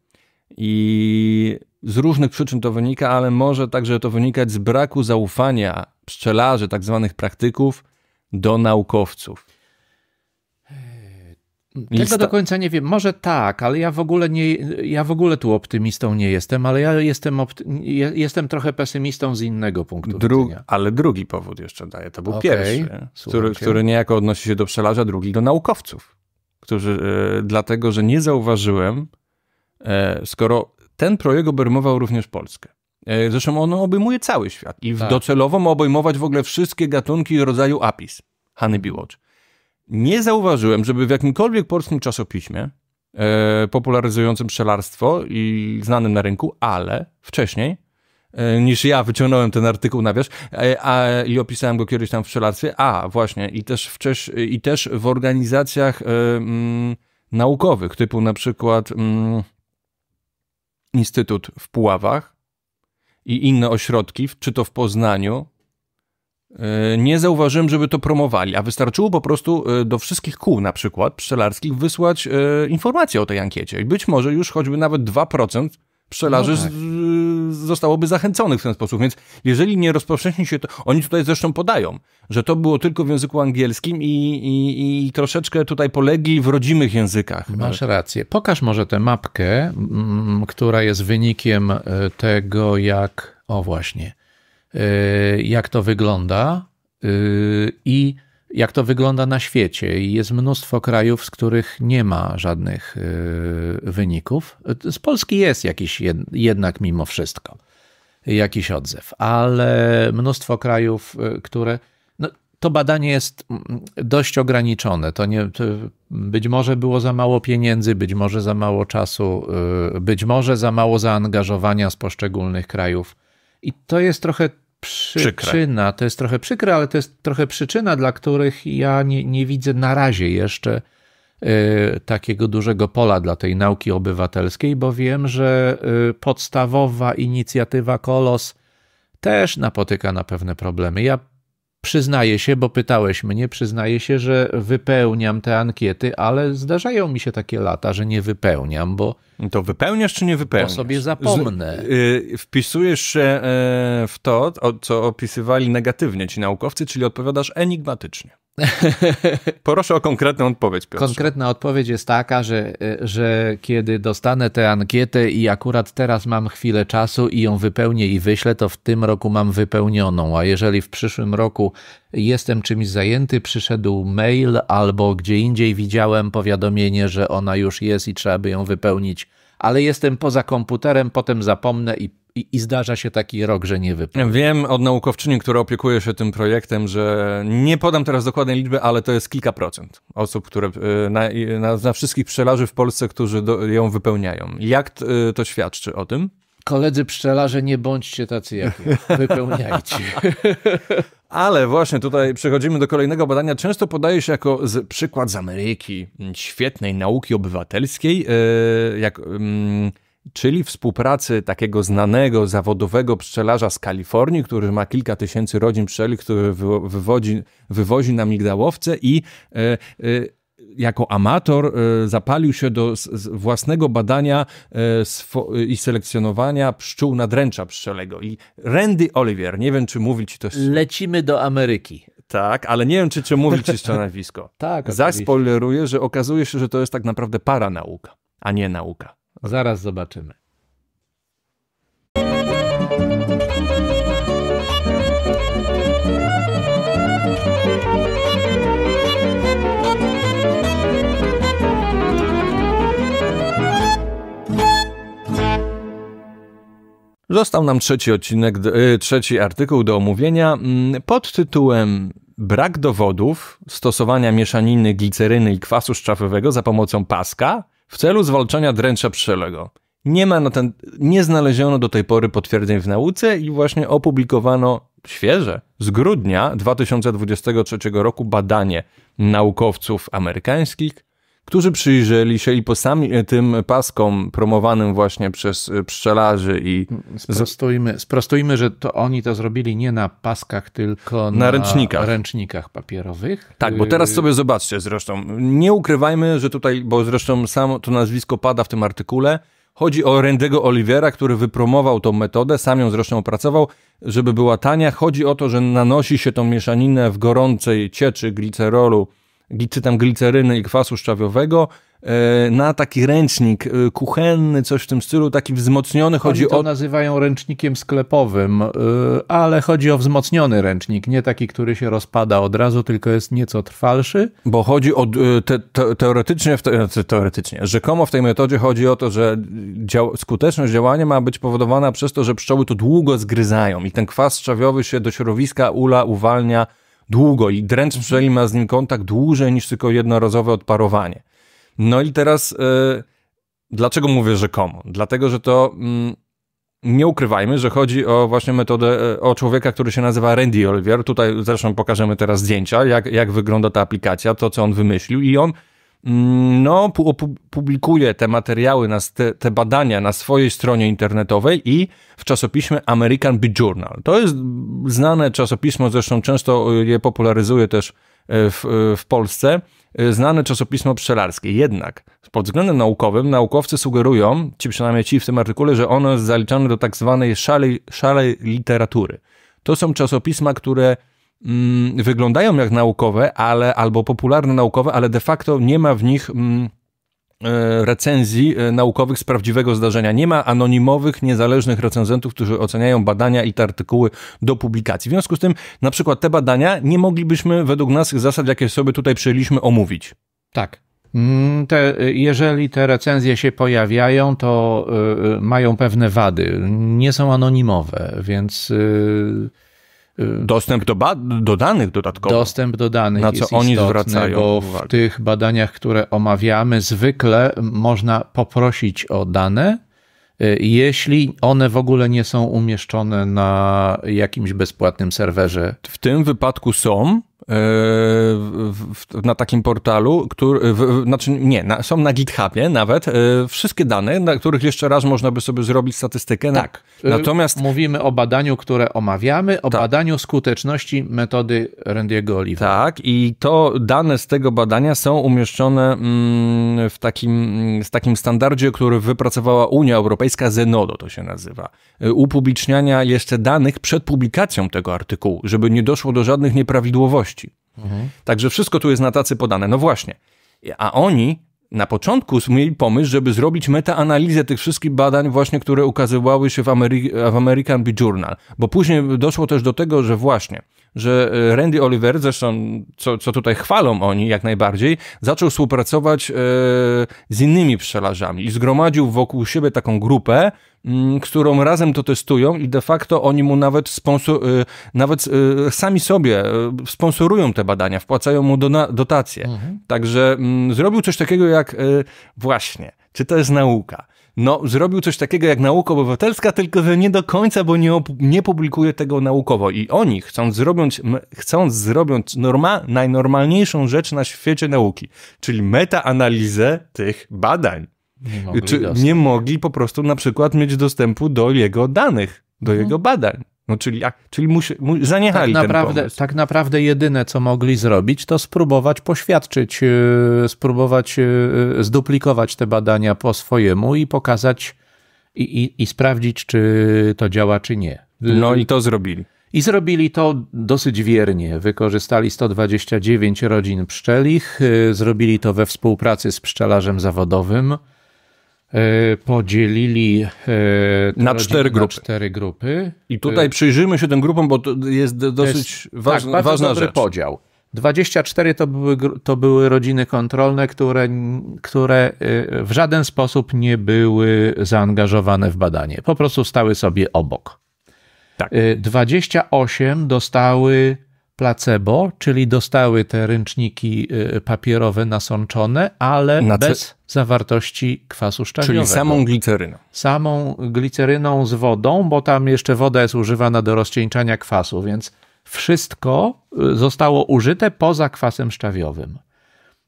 I z różnych przyczyn to wynika, ale może także to wynikać z braku zaufania pszczelarzy, tak zwanych praktyków, do naukowców. Lista. Tego do końca nie wiem. Może tak, ale ja w ogóle nie, ja w ogóle tu optymistą nie jestem, ale ja jestem, jestem trochę pesymistą z innego punktu Dru widzenia. Ale drugi powód jeszcze daję. To był okay. pierwszy, który, który niejako odnosi się do przelaża, drugi do naukowców, którzy e, dlatego, że nie zauważyłem, e, skoro ten projekt obejmował również Polskę. E, zresztą on obejmuje cały świat i tak. docelowo ma obejmować w ogóle wszystkie gatunki i rodzaju apis, honeybeewatch nie zauważyłem, żeby w jakimkolwiek polskim czasopiśmie e, popularyzującym pszczelarstwo i znanym na rynku, ale wcześniej e, niż ja wyciągnąłem ten artykuł na wierzch e, a, i opisałem go kiedyś tam w pszczelarstwie, a właśnie i też, wcześ, i też w organizacjach e, m, mm, naukowych, typu na przykład m, mm, Instytut w Puławach i inne ośrodki, czy to w Poznaniu, E, nie zauważyłem, żeby to promowali, a wystarczyło po prostu e, do wszystkich kół, na przykład pszczelarskich, wysłać e, informację o tej ankiecie. I być może już choćby nawet 2% pszczelarzy no tak. zostałoby zachęconych w ten sposób. Więc jeżeli nie rozpowszechni się to, oni tutaj zresztą podają, że to było tylko w języku angielskim i, i, i troszeczkę tutaj polegli w rodzimych językach. Masz rację. Pokaż może tę mapkę, mm, która jest wynikiem tego, jak. O właśnie. Y, jak to wygląda y, i jak to wygląda na świecie. Jest mnóstwo krajów, z których nie ma żadnych y, wyników. Z Polski jest jakiś jednak mimo wszystko jakiś odzew, ale mnóstwo krajów, które. No, to badanie jest mm, dość ograniczone. To nie, to być może było za mało pieniędzy, być może za mało czasu, być może za mało zaangażowania z poszczególnych krajów i to jest trochę przyczyna, to jest trochę przykre, ale to jest trochę przyczyna, dla których ja nie, nie widzę na razie jeszcze y, takiego dużego pola dla tej nauki obywatelskiej, bo wiem, że y, podstawowa inicjatywa Kolos też napotyka na pewne problemy. Ja Przyznaję się, bo pytałeś mnie, przyznaję się, że wypełniam te ankiety, ale zdarzają mi się takie lata, że nie wypełniam, bo. To wypełniasz czy nie wypełniasz? O sobie zapomnę. Z, y, wpisujesz się y, w to, o, co opisywali negatywnie ci naukowcy, czyli odpowiadasz enigmatycznie. [laughs] Proszę o konkretną odpowiedź, Konkretna odpowiedź jest taka, że, że kiedy dostanę tę ankietę i akurat teraz mam chwilę czasu i ją wypełnię i wyślę, to w tym roku mam wypełnioną, a jeżeli w przyszłym roku jestem czymś zajęty, przyszedł mail albo gdzie indziej widziałem powiadomienie, że ona już jest i trzeba by ją wypełnić, ale jestem poza komputerem, potem zapomnę i i, i, zdarza się taki rok, że nie wypływa. Wiem od naukowczyni, która opiekuje się tym projektem, że nie podam teraz dokładnej liczby, ale to jest kilka procent osób, które y, na, na, na wszystkich pszczelarzy w Polsce, którzy do, ją wypełniają. Jak y, to świadczy o tym? Koledzy pszczelarze, nie bądźcie tacy jak ja. Wypełniajcie. [laughs] Ale właśnie tutaj przechodzimy do kolejnego badania. Często podaje się jako przykład z Ameryki, świetnej nauki obywatelskiej, y, jak... Mm, czyli współpracy takiego znanego zawodowego pszczelarza z Kalifornii, który ma kilka tysięcy rodzin pszczeli, który wywodzi, wywozi na migdałowce i y, y, jako amator e, zapalił się do własnego badania i selekcjonowania pszczół nadręcza pszczelego. I Randy Oliver, nie wiem czy mówić ci to... Lecimy do Ameryki. Tak, ale nie wiem czy, cię mówi ci to [laughs] nazwisko. tak, Zaś spoileruję, że okazuje się, że to jest tak naprawdę para nauka, a nie nauka. Zaraz zobaczymy. Został nam trzeci odcinek, y, trzeci artykuł do omówienia mm, pod tytułem Brak dowodów stosowania mieszaniny gliceryny i kwasu szczawowego za pomocą paska w celu zwalczania dręcza pszczelego. Nie ma na ten, nie znaleziono do tej pory potwierdzeń w nauce i właśnie opublikowano świeże z grudnia 2023 roku badanie naukowców amerykańskich którzy przyjrzeli się i po sami e, tym paskom promowanym właśnie przez e, pszczelarzy i... Sprostujmy, sprostujmy że to oni to zrobili nie na paskach, tylko na, na ręcznikach. ręcznikach papierowych. Tak, bo teraz y- sobie zobaczcie zresztą. Nie ukrywajmy, że tutaj, bo zresztą samo to nazwisko pada w tym artykule, Chodzi o Rendego Olivera, który wypromował tą metodę, sam ją zresztą opracował, żeby była tania. Chodzi o to, że nanosi się tą mieszaninę w gorącej cieczy glicerolu czy tam gliceryny i kwasu szczawiowego e, na taki ręcznik e, kuchenny, coś w tym stylu, taki wzmocniony. Chodzi Oni to o... nazywają ręcznikiem sklepowym, e, ale chodzi o wzmocniony ręcznik, nie taki, który się rozpada od razu, tylko jest nieco trwalszy. Bo chodzi o, te, te, teoretycznie, w te, znaczy teoretycznie, rzekomo w tej metodzie chodzi o to, że dział, skuteczność działania ma być powodowana przez to, że pszczoły to długo zgryzają i ten kwas szczawiowy się do środowiska ula uwalnia długo i dręcz pszczeli ma z nim kontakt dłużej niż tylko jednorazowe odparowanie. No i teraz, y, dlaczego mówię rzekomo? Dlatego, że to... Mm, nie ukrywajmy, że chodzi o właśnie metodę, y, o człowieka, który się nazywa Randy Oliver. Tutaj zresztą pokażemy teraz zdjęcia, jak, jak wygląda ta aplikacja, to co on wymyślił i on Mm, no, publikuje te materiały, te, te badania na swojej stronie internetowej i w czasopiśmie American Bee Journal. To jest znane czasopismo, zresztą często y, je popularyzuje też y, w, y, w Polsce, znane czasopismo pszczelarskie. Jednak pod względem naukowym naukowcy sugerują, ci przynajmniej ci w tym artykule, że ono jest zaliczane do tak zwanej szalej, szalej literatury. To są czasopisma, które mm, wyglądają jak naukowe, ale albo popularne naukowe, ale de facto nie ma w nich mm, e, recenzji e, naukowych z prawdziwego zdarzenia. Nie ma anonimowych, niezależnych recenzentów, którzy oceniają badania i te artykuły do publikacji. W związku z tym, na przykład te badania nie moglibyśmy według naszych zasad, jakie sobie tutaj przyjęliśmy, omówić. Tak, mm, te, jeżeli te recenzje się pojawiają, to e, mają pewne wady. Nie są anonimowe, więc Dostęp do, do danych dodatkowo. Dostęp do danych na co jest oni istotny, zwracają bo w tych badaniach, które omawiamy, zwykle można poprosić o dane, y, jeśli one w ogóle nie są umieszczone na jakimś bezpłatnym serwerze. W tym wypadku są, E, na takim portalu, który, w, znaczy nie, na, są na GitHubie nawet e, wszystkie dane, na których jeszcze raz można by sobie zrobić statystykę. Tak. E, Natomiast mówimy o badaniu, które omawiamy, o tak. badaniu skuteczności metody Randiego Oliva. Tak, i to dane z tego badania są umieszczone mm, w takim, w takim standardzie, który wypracowała Unia Europejska, Zenodo to się nazywa. Upubliczniania jeszcze danych przed publikacją tego artykułu, żeby nie doszło do żadnych nieprawidłowości. Mhm. Także wszystko tu jest na tacy podane. No właśnie. A oni na początku mieli pomysł, żeby zrobić metaanalizę tych wszystkich badań właśnie, które ukazywały się w, Ameri w American Bee Journal. Bo później doszło też do tego, że właśnie że e, Randy Oliver, zresztą co, co tutaj chwalą oni jak najbardziej, zaczął współpracować e, z innymi pszczelarzami i zgromadził wokół siebie taką grupę, mm, którą razem to testują i de facto oni mu nawet, sponsor, e, nawet sami sobie sponsorują te badania, wpłacają mu dotacje. Mhm. Także mm, zrobił coś takiego jak właśnie, czy to jest nauka? no, zrobił coś takiego jak nauka obywatelska, tylko że nie do końca, bo nie, nie publikuje tego naukowo. I oni chcą zrobić, chcą zrobić norma, najnormalniejszą rzecz na świecie nauki, czyli metaanalizę tych badań. Nie mogli, Czy, nie mogli po prostu na przykład mieć dostępu do jego danych, do mhm. jego badań. No, czyli czyli musi, mu, zaniechali tak naprawdę, pomysł. Tak naprawdę jedyne, co mogli zrobić, to spróbować poświadczyć, e, spróbować e, e, zduplikować te badania po swojemu i pokazać i, i, i sprawdzić, czy to działa, czy nie. No i to zrobili. I zrobili to dosyć wiernie. Wykorzystali 129 rodzin pszczelich, zrobili to we współpracy z pszczelarzem zawodowym. E, podzielili e, na cztery, grupy. na cztery grupy. I tutaj e, przyjrzyjmy się tym grupom, bo to jest dosyć to jest, ważna, tak, ważna dobry rzecz. podział. 24 to były, to były rodziny kontrolne, które, które w żaden sposób nie były zaangażowane w badanie. Po prostu stały sobie obok. Tak. 28 dostały placebo, czyli dostały te ręczniki y, papierowe nasączone, ale Na bez zawartości kwasu szczawiowego. Czyli samą gliceryną. Samą gliceryną z wodą, bo tam jeszcze woda jest używana do rozcieńczania kwasu, więc wszystko y, zostało użyte poza kwasem szczawiowym.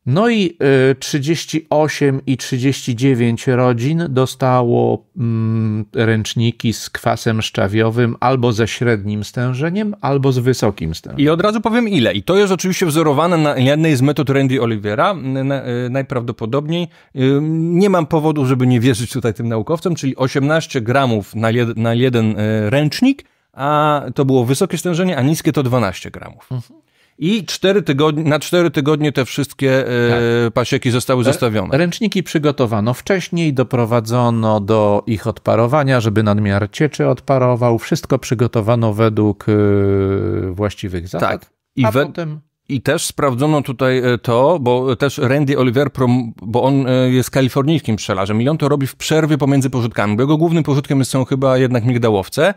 No i 38 y, i 39 rodzin dostało mm, ręczniki z kwasem szczawiowym albo ze średnim stężeniem, albo z wysokim stężeniem. I od razu powiem ile. I to jest oczywiście wzorowane na jednej z metod Randy Olivera, y, najprawdopodobniej. Y, nie mam powodu, żeby nie wierzyć tutaj tym naukowcom, czyli 18 gramów na, jed, na jeden ręcznik, a to było wysokie stężenie, a niskie to 12 gramów. Mhm. I cztery tygodnie, na cztery tygodnie te wszystkie e, tak. pasieki zostały zostawione. Ręczniki przygotowano wcześniej, doprowadzono do ich odparowania, żeby nadmiar cieczy odparował. Wszystko przygotowano według e, właściwych zasad. Tak. I a potem i też sprawdzono tutaj e, to, bo też Randy Oliver, prom, bo on jest kalifornijskim pszczelarzem i on to robi w przerwie pomiędzy pożytkami, bo jego głównym pożytkiem są chyba jednak migdałowce.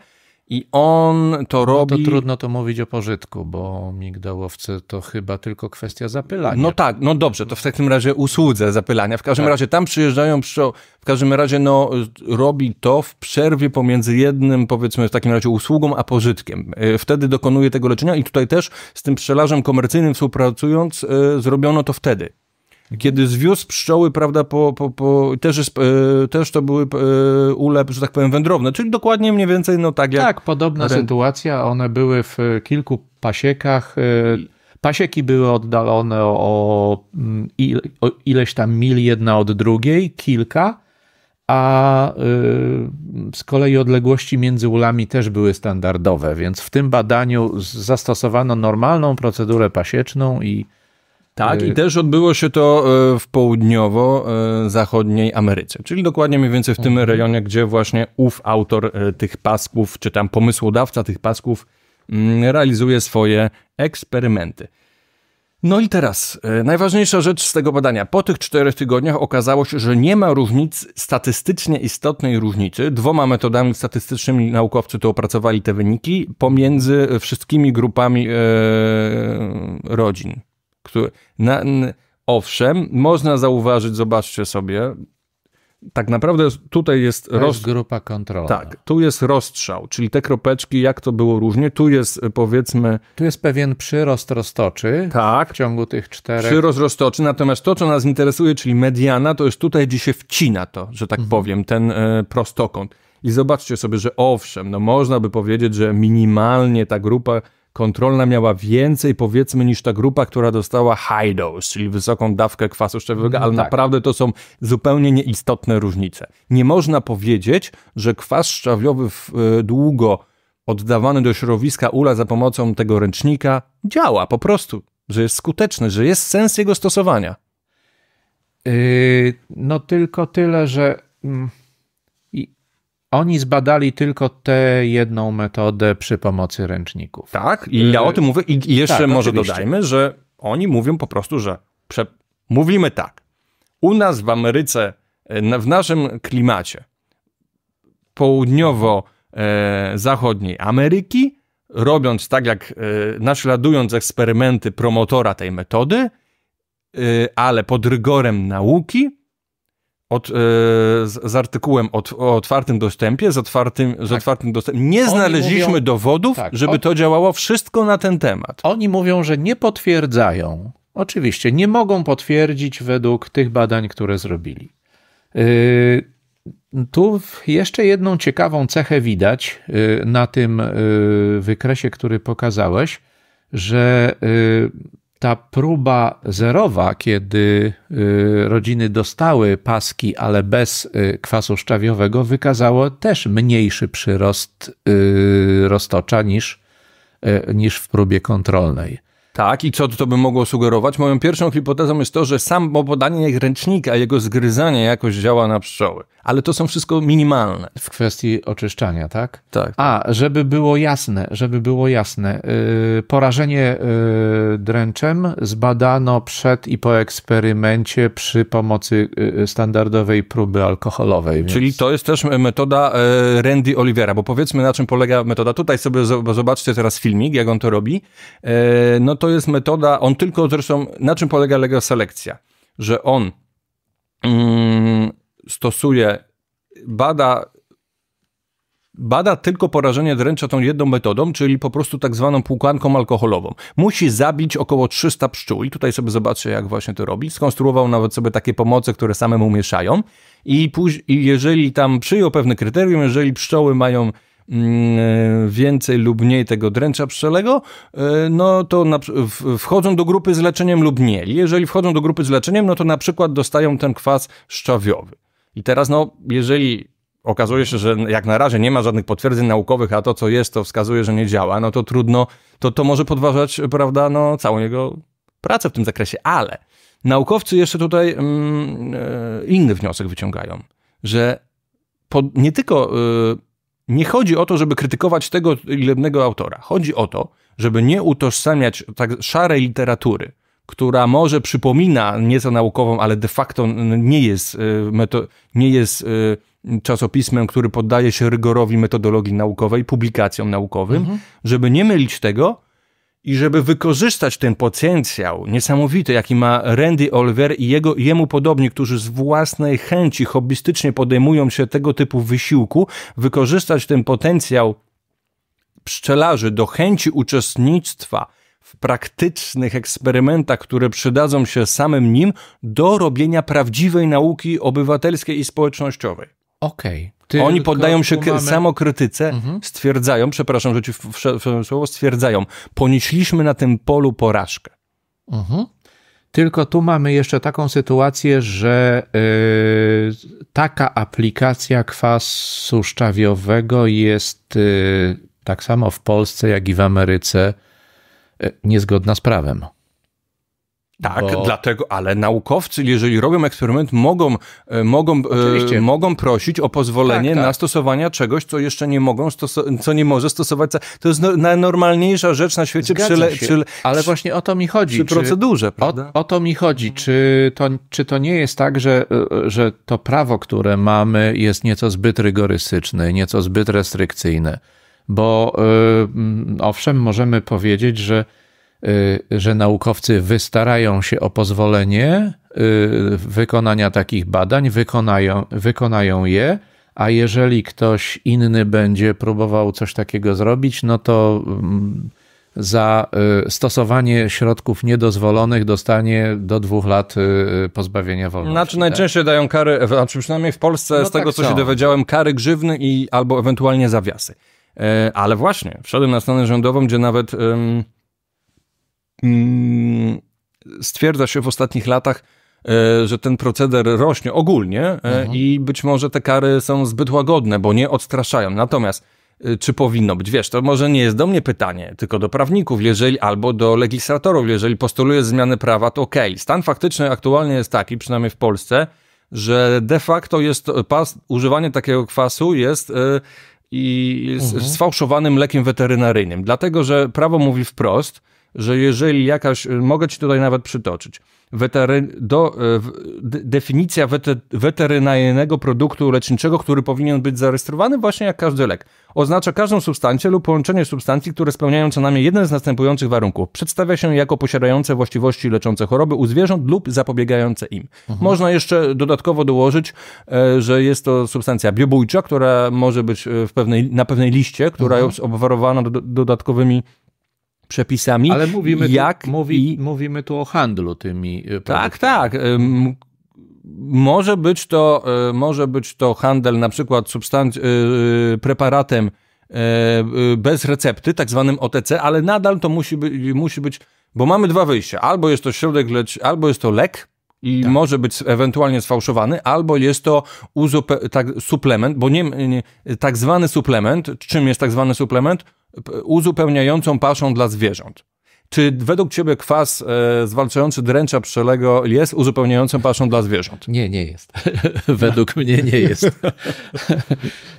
I on to robi. No to trudno to mówić o pożytku, bo migdałowce to chyba tylko kwestia zapylania. No tak, no dobrze, to w takim razie usłudze zapylania. W każdym tak. razie tam przyjeżdżają, w każdym razie no, robi to w przerwie pomiędzy jednym, powiedzmy w takim razie usługą, a pożytkiem. E, wtedy dokonuje tego leczenia i tutaj też z tym pszczelarzem komercyjnym współpracując, e, zrobiono to wtedy kiedy zwiózł pszczoły, prawda, po, po, po też, jest, e, też to były e, że tak powiem, wędrowne, czyli dokładnie mniej więcej, no tak jak... Tak, podobna sytuacja, one były w kilku pasiekach, e, Pasieki były oddalone o, o ileś tam mil jedna od drugiej, kilka, a y, z kolei odległości między ulami też były standardowe, więc w tym badaniu zastosowano normalną procedurę pasieczną i tak, y, i też odbyło się to e, w południowo-zachodniej e, Ameryce, czyli dokładnie mniej więcej w tym mhm. rejonie, gdzie właśnie ów autor e, tych pasków, czy tam pomysłodawca tych pasków mm, realizuje swoje eksperymenty. No i teraz, najważniejsza rzecz z tego badania. Po tych czterech tygodniach okazało się, że nie ma różnic, statystycznie istotnej różnicy. Dwoma metodami statystycznymi naukowcy to opracowali te wyniki pomiędzy wszystkimi grupami e, rodzin. Który, na, n, owszem, można zauważyć, zobaczcie sobie, tak naprawdę tutaj jest... To roz... jest grupa kontrolna. Tak, tu jest rozstrzał, czyli te kropeczki, jak to było różnie, tu jest e, powiedzmy... Tu jest pewien przyrost roztoczy tak, w ciągu tych czterech... Przyrost roztoczy, natomiast to, co nas interesuje, czyli mediana, to jest tutaj, gdzie się wcina to, że tak mhm. powiem, ten e, prostokąt. I zobaczcie sobie, że owszem, no można by powiedzieć, że minimalnie ta grupa kontrolna miała więcej powiedzmy niż ta grupa, która dostała high dose, czyli wysoką dawkę kwasu szczawiowego, mm, ale tak. naprawdę to są zupełnie nieistotne różnice. Nie można powiedzieć, że kwas szczawiowy e, długo oddawany do środowiska ula za pomocą tego ręcznika działa po prostu, że jest skuteczny, że jest sens jego stosowania. Yy, no tylko tyle, że mm, oni zbadali tylko tę jedną metodę przy pomocy ręczników. Tak, i ja o tym mówię. I jeszcze tak, może oczywiście. dodajmy, że oni mówią po prostu, że prze... mówimy tak. U nas w Ameryce, e, w naszym klimacie południowo-zachodniej e, Ameryki, robiąc tak jak e, naśladując eksperymenty promotora tej metody, ale pod rygorem nauki, od, e, z, z, artykułem od, o otwartym dostępie, z otwartym, tak. z otwartym dostępem. Nie Oni znaleźliśmy mówią, dowodów, tak, żeby od... to działało wszystko na ten temat. Oni mówią, że nie potwierdzają. Oczywiście, nie mogą potwierdzić według tych badań, które zrobili. Yy, tu jeszcze jedną ciekawą cechę widać yy, na tym yy, wykresie, który pokazałeś, że y, ta próba zerowa, kiedy y, rodziny dostały paski, ale bez y, kwasu szczawiowego, wykazało też mniejszy przyrost y, roztocza niż, niż w próbie kontrolnej. Tak, i co to by mogło sugerować? Moją pierwszą hipotezą jest to, że samo podanie ręcznika, jego zgryzanie jakoś działa na pszczoły. Ale to są wszystko minimalne. W kwestii oczyszczania, tak? Tak. tak. A, żeby było jasne, żeby było jasne, yy, porażenie yy, dręczem zbadano przed i po eksperymencie przy pomocy yy, standardowej próby alkoholowej. Więc... Czyli to jest też metoda e, Randy Olivera, bo powiedzmy na czym polega metoda. Tutaj sobie zobaczcie teraz filmik, jak on to robi. E, no to jest metoda, on tylko zresztą, na czym polega lega selekcja? Że on mm, stosuje, bada, bada tylko porażenie dręcza tą jedną metodą, czyli po prostu tak zwaną płukanką alkoholową. Musi zabić około 300 pszczół i tutaj sobie zobaczę, jak właśnie to robi. Skonstruował nawet sobie takie pomoce, które samemu mieszają i, jeżeli tam przyjął pewne kryterium, jeżeli pszczoły mają Mm, e, więcej lub mniej tego dręcza pszczelego, e, no to na, wchodzą do grupy z leczeniem lub nie. Jeżeli wchodzą do grupy z leczeniem, no to na przykład dostają ten kwas szczawiowy. I teraz, no, jeżeli okazuje się, że jak na razie nie ma żadnych potwierdzeń naukowych, a to, co jest, to wskazuje, że nie działa, no to trudno, to, to może podważać, prawda, no, całą jego pracę w tym zakresie. Ale naukowcy jeszcze tutaj mm, e, inny wniosek wyciągają, że po, nie tylko... Yy, nie chodzi o to, żeby krytykować tego jednego autora. Chodzi o to, żeby nie utożsamiać tak szarej literatury, która może przypomina nieco naukową, ale de facto nie jest, y, nie jest y, czasopismem, który poddaje się rygorowi metodologii naukowej, publikacjom naukowym, mhm. żeby nie mylić tego i żeby wykorzystać ten potencjał niesamowity, jaki ma Randy Oliver i jego, jemu podobni, którzy z własnej chęci hobbystycznie podejmują się tego typu wysiłku, wykorzystać ten potencjał pszczelarzy do chęci uczestnictwa w praktycznych eksperymentach, które przydadzą się samym nim do robienia prawdziwej nauki obywatelskiej i społecznościowej. Okej. Okay. Tylko Oni poddają się mamy... samokrytyce, mhm. stwierdzają, przepraszam, że ci słowo, stwierdzają, ponieśliśmy na tym polu porażkę. Mhm. Tylko tu mamy jeszcze taką sytuację, że yy, taka aplikacja kwasu szczawiowego jest yy, tak samo w Polsce, jak i w Ameryce yy, niezgodna z prawem. Tak, bo... dlatego, ale naukowcy, jeżeli robią eksperyment, mogą, e, mogą, e, mogą prosić o pozwolenie tak, tak. na stosowanie czegoś, co jeszcze nie mogą, co nie może stosować. To jest no, najnormalniejsza rzecz na świecie przy, le, przy Ale właśnie o to mi chodzi. Przy czy, procedurze, prawda? O, o, to mi chodzi. Czy to, czy to nie jest tak, że, e, że to prawo, które mamy, jest nieco zbyt rygorystyczne, nieco zbyt restrykcyjne? Bo y, owszem, możemy powiedzieć, że Y, że naukowcy wystarają się o pozwolenie y, wykonania takich badań, wykonają, wykonają je, a jeżeli ktoś inny będzie próbował coś takiego zrobić, no to mm, za y, stosowanie środków niedozwolonych dostanie do dwóch lat pozbawienia wolności. Znaczy tak? najczęściej tak? dają kary, e, znaczy przynajmniej w Polsce, no z tego tak co są. się dowiedziałem, kary grzywny i albo ewentualnie zawiasy. E, ale właśnie, wszedłem na stronę rządową, gdzie nawet... Mm, stwierdza się w ostatnich latach, e, że ten proceder rośnie ogólnie e, mhm. i być może te kary są zbyt łagodne, bo nie odstraszają. Natomiast e, czy powinno być? Wiesz, to może nie jest do mnie pytanie, tylko do prawników, jeżeli albo do legislatorów, jeżeli postuluje zmiany prawa, to okej. Okay. Stan faktyczny aktualnie jest taki, przynajmniej w Polsce, że de facto jest pas, używanie takiego kwasu jest y, i mhm. sfałszowanym lekiem weterynaryjnym, dlatego że prawo mówi wprost, że jeżeli jakaś, mogę ci tutaj nawet przytoczyć, wetery, do, e, de, definicja weterynaryjnego produktu leczniczego, który powinien być zarejestrowany właśnie jak każdy lek. Oznacza każdą substancję lub połączenie substancji, które spełniają co najmniej jeden z następujących warunków. Przedstawia się jako posiadające właściwości leczące choroby u zwierząt lub zapobiegające im. Mhm. Można jeszcze dodatkowo dołożyć, e, że jest to substancja biobójcza, która może być e, w pewnej, na pewnej liście, która mhm. jest obwarowana do, dodatkowymi przepisami. Ale mówimy, jak tu, mówi, i... mówimy tu o handlu tymi e, Tak, tak. Może być, to, e, może być to handel na przykład substanc- e, preparatem bez recepty, tak zwanym OTC, ale nadal to musi być, musi być, bo mamy dwa wyjścia. Albo jest to środek, lecz, albo jest to lek, i tak. może być ewentualnie sfałszowany, albo jest to uzupe- tak, suplement, bo nie, nie, tak zwany suplement, czym jest tak zwany suplement? uzupełniającą paszą dla zwierząt. Czy według ciebie kwas e, zwalczający dręcza pszczelego jest uzupełniającą paszą dla zwierząt? Nie, nie jest. [laughs] według no. mnie nie jest. [laughs]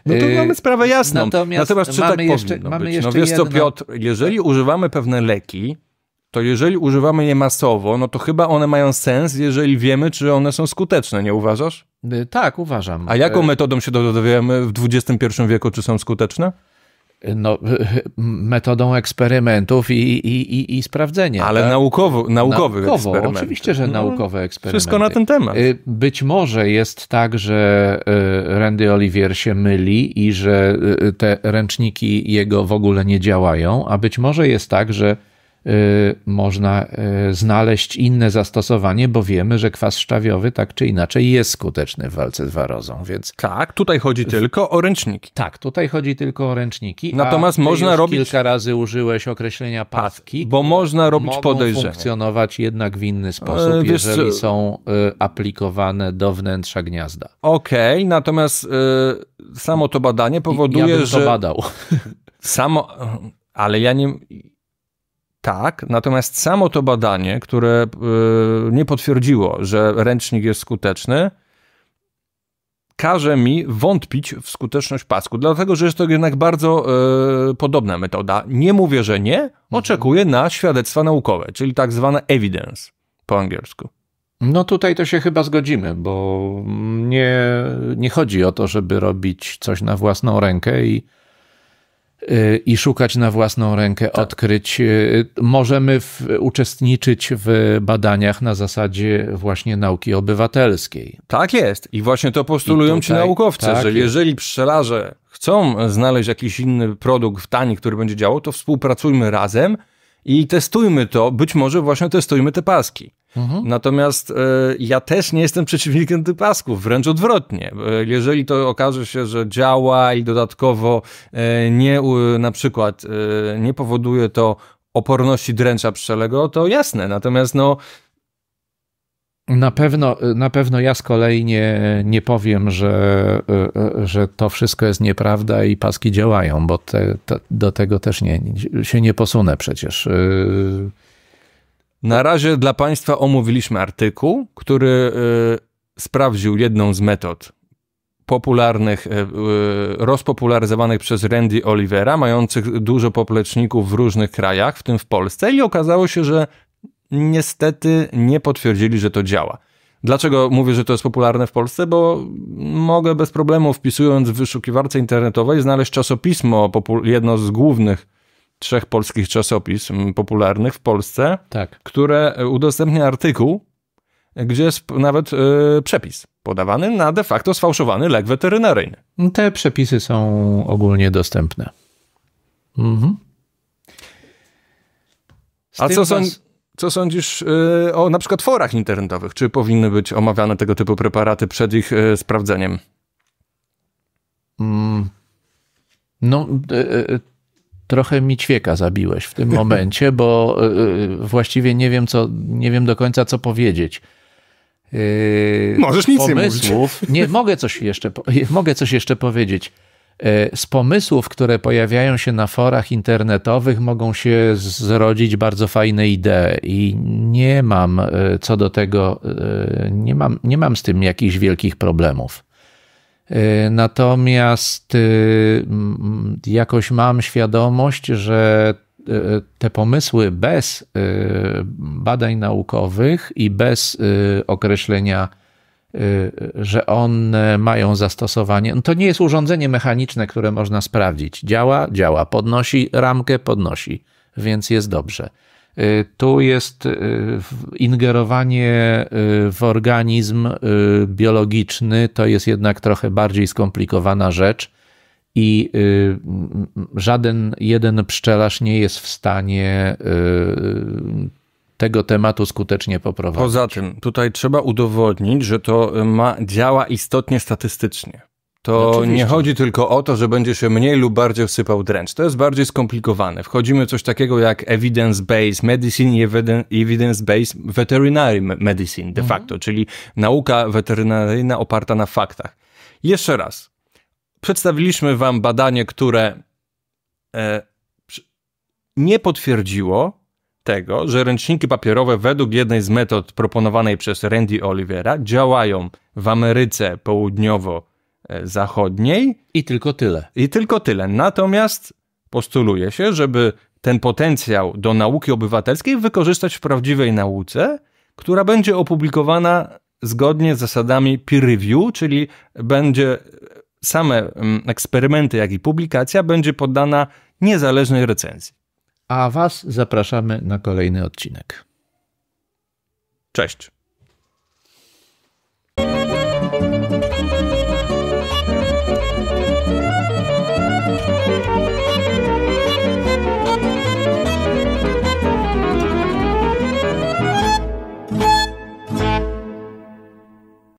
no tu e, mamy sprawę jasną. Natomiast, Natomiast czy tak jeszcze, powinno mamy być? No wiesz jedno... co Piotr, jeżeli używamy pewne leki, to jeżeli używamy je masowo, no to chyba one mają sens, jeżeli wiemy, czy one są skuteczne, nie uważasz? E, tak, uważam. A jaką e, metodą się dowiemy w XXI wieku, czy są skuteczne? no, [laughs] metodą eksperymentów i, i, i, i sprawdzenia. Ale tak? naukowo, naukowy naukowo, Oczywiście, że no, naukowe eksperymenty. Wszystko na ten temat. Y, być może jest tak, że y, Randy Olivier się myli i że y, te ręczniki jego w ogóle nie działają, a być może jest tak, że Y, można y, znaleźć inne zastosowanie, bo wiemy, że kwas szczawiowy tak czy inaczej jest skuteczny w walce z warozą, więc... Tak, tutaj chodzi tylko o ręczniki. Tak, tutaj chodzi tylko o ręczniki. Natomiast można robić... Kilka razy użyłeś określenia tak, paski. Bo można robić mogą podejrzenie. funkcjonować jednak w inny e, sposób, e, jeżeli są y, aplikowane do wnętrza gniazda. Okej, okay, natomiast y, samo to badanie powoduje, I ja bym to że... badał. [laughs] Samo... Ale ja nie tak, natomiast samo to badanie, które e, nie potwierdziło, że ręcznik jest skuteczny, każe mi wątpić w skuteczność pasku, dlatego że jest to jednak bardzo e, podobna metoda. Nie mówię, że nie, mhm. oczekuję na świadectwa naukowe, czyli tak zwane evidence po angielsku. No tutaj to się chyba zgodzimy, bo nie, nie chodzi o to, żeby robić coś na własną rękę i Y, i szukać na własną rękę tak. odkryć. Y, możemy w, uczestniczyć w badaniach na zasadzie właśnie nauki obywatelskiej. Tak jest. I właśnie to postulują tutaj, ci naukowcy, tak że jest. jeżeli pszczelarze chcą znaleźć jakiś inny produkt tani, który będzie działał, to współpracujmy razem i testujmy to. Być może właśnie testujmy te paski. Mhm. Natomiast y, ja też nie jestem przeciwnikiem tych pasków, wręcz odwrotnie. E, jeżeli to okaże się, że działa i dodatkowo y, nie y, na przykład nie powoduje to oporności dręcza pszczelego, to jasne. Natomiast no, na pewno, na pewno ja z kolei nie, nie powiem, że, że to wszystko jest nieprawda i paski działają, bo te, te, do tego też nie, się nie posunę przecież. Na razie dla Państwa omówiliśmy artykuł, który y, sprawdził jedną z metod popularnych, y, y, rozpopularyzowanych przez Randy Olivera, mających dużo popleczników w różnych krajach, w tym w Polsce, i okazało się, że niestety nie potwierdzili, że to działa. Dlaczego mówię, że to jest popularne w Polsce? Bo mogę bez problemu, wpisując w wyszukiwarce internetowej, znaleźć czasopismo, jedno z głównych trzech polskich czasopism popularnych w Polsce, tak. które e, udostępnia artykuł, gdzie jest nawet yy, przepis podawany na de facto sfałszowany lek weterynaryjny. No, te przepisy są ogólnie dostępne. Mhm. A co, są? co, sądzisz yy, o na przykład forach internetowych? Czy powinny być omawiane tego typu preparaty przed ich yy, sprawdzeniem? Mm. No, trochę mi ćwieka zabiłeś w tym [laughs] momencie, bo e, e, właściwie nie wiem, co, nie wiem do końca, co powiedzieć. E, Możesz nic pomysłów, nie mówić. Nie, mogę coś jeszcze, [laughs] mogę coś jeszcze powiedzieć. Z pomysłów, które pojawiają się na forach internetowych, mogą się zrodzić bardzo fajne idee, i nie mam co do tego, nie mam, nie mam z tym jakichś wielkich problemów. E, natomiast y, jakoś mam świadomość, że e, te pomysły bez e, badań naukowych i bez określenia, że one mają zastosowanie, no to nie jest urządzenie mechaniczne, które można sprawdzić. Działa, działa, podnosi ramkę, podnosi, więc jest dobrze. Y, tu jest y, ingerowanie y, w organizm biologiczny, to jest jednak trochę bardziej skomplikowana rzecz i żaden jeden pszczelarz nie jest w stanie tego tematu skutecznie poprowadzić. Poza tym, tutaj trzeba udowodnić, że to ma, działa istotnie statystycznie. To nie chodzi tylko o to, że będzie się mniej lub bardziej wsypał dręcz. To jest bardziej skomplikowane. Wchodzimy w coś takiego jak evidence-based medicine i evidence-based veterinary medicine de mhm. facto, czyli nauka weterynaryjna oparta na faktach. Jeszcze raz. Przedstawiliśmy wam badanie, które e, nie potwierdziło tego, że ręczniki papierowe według jednej z metod proponowanej przez Randy Olivera działają w Ameryce Południowo- E, zachodniej. I tylko tyle. I tylko tyle. Natomiast postuluje się, żeby ten potencjał do nauki obywatelskiej wykorzystać w prawdziwej nauce, która będzie opublikowana zgodnie z zasadami peer review, czyli będzie e, same eksperymenty, jak i publikacja będzie poddana niezależnej recenzji. A Was zapraszamy na kolejny odcinek. Cześć.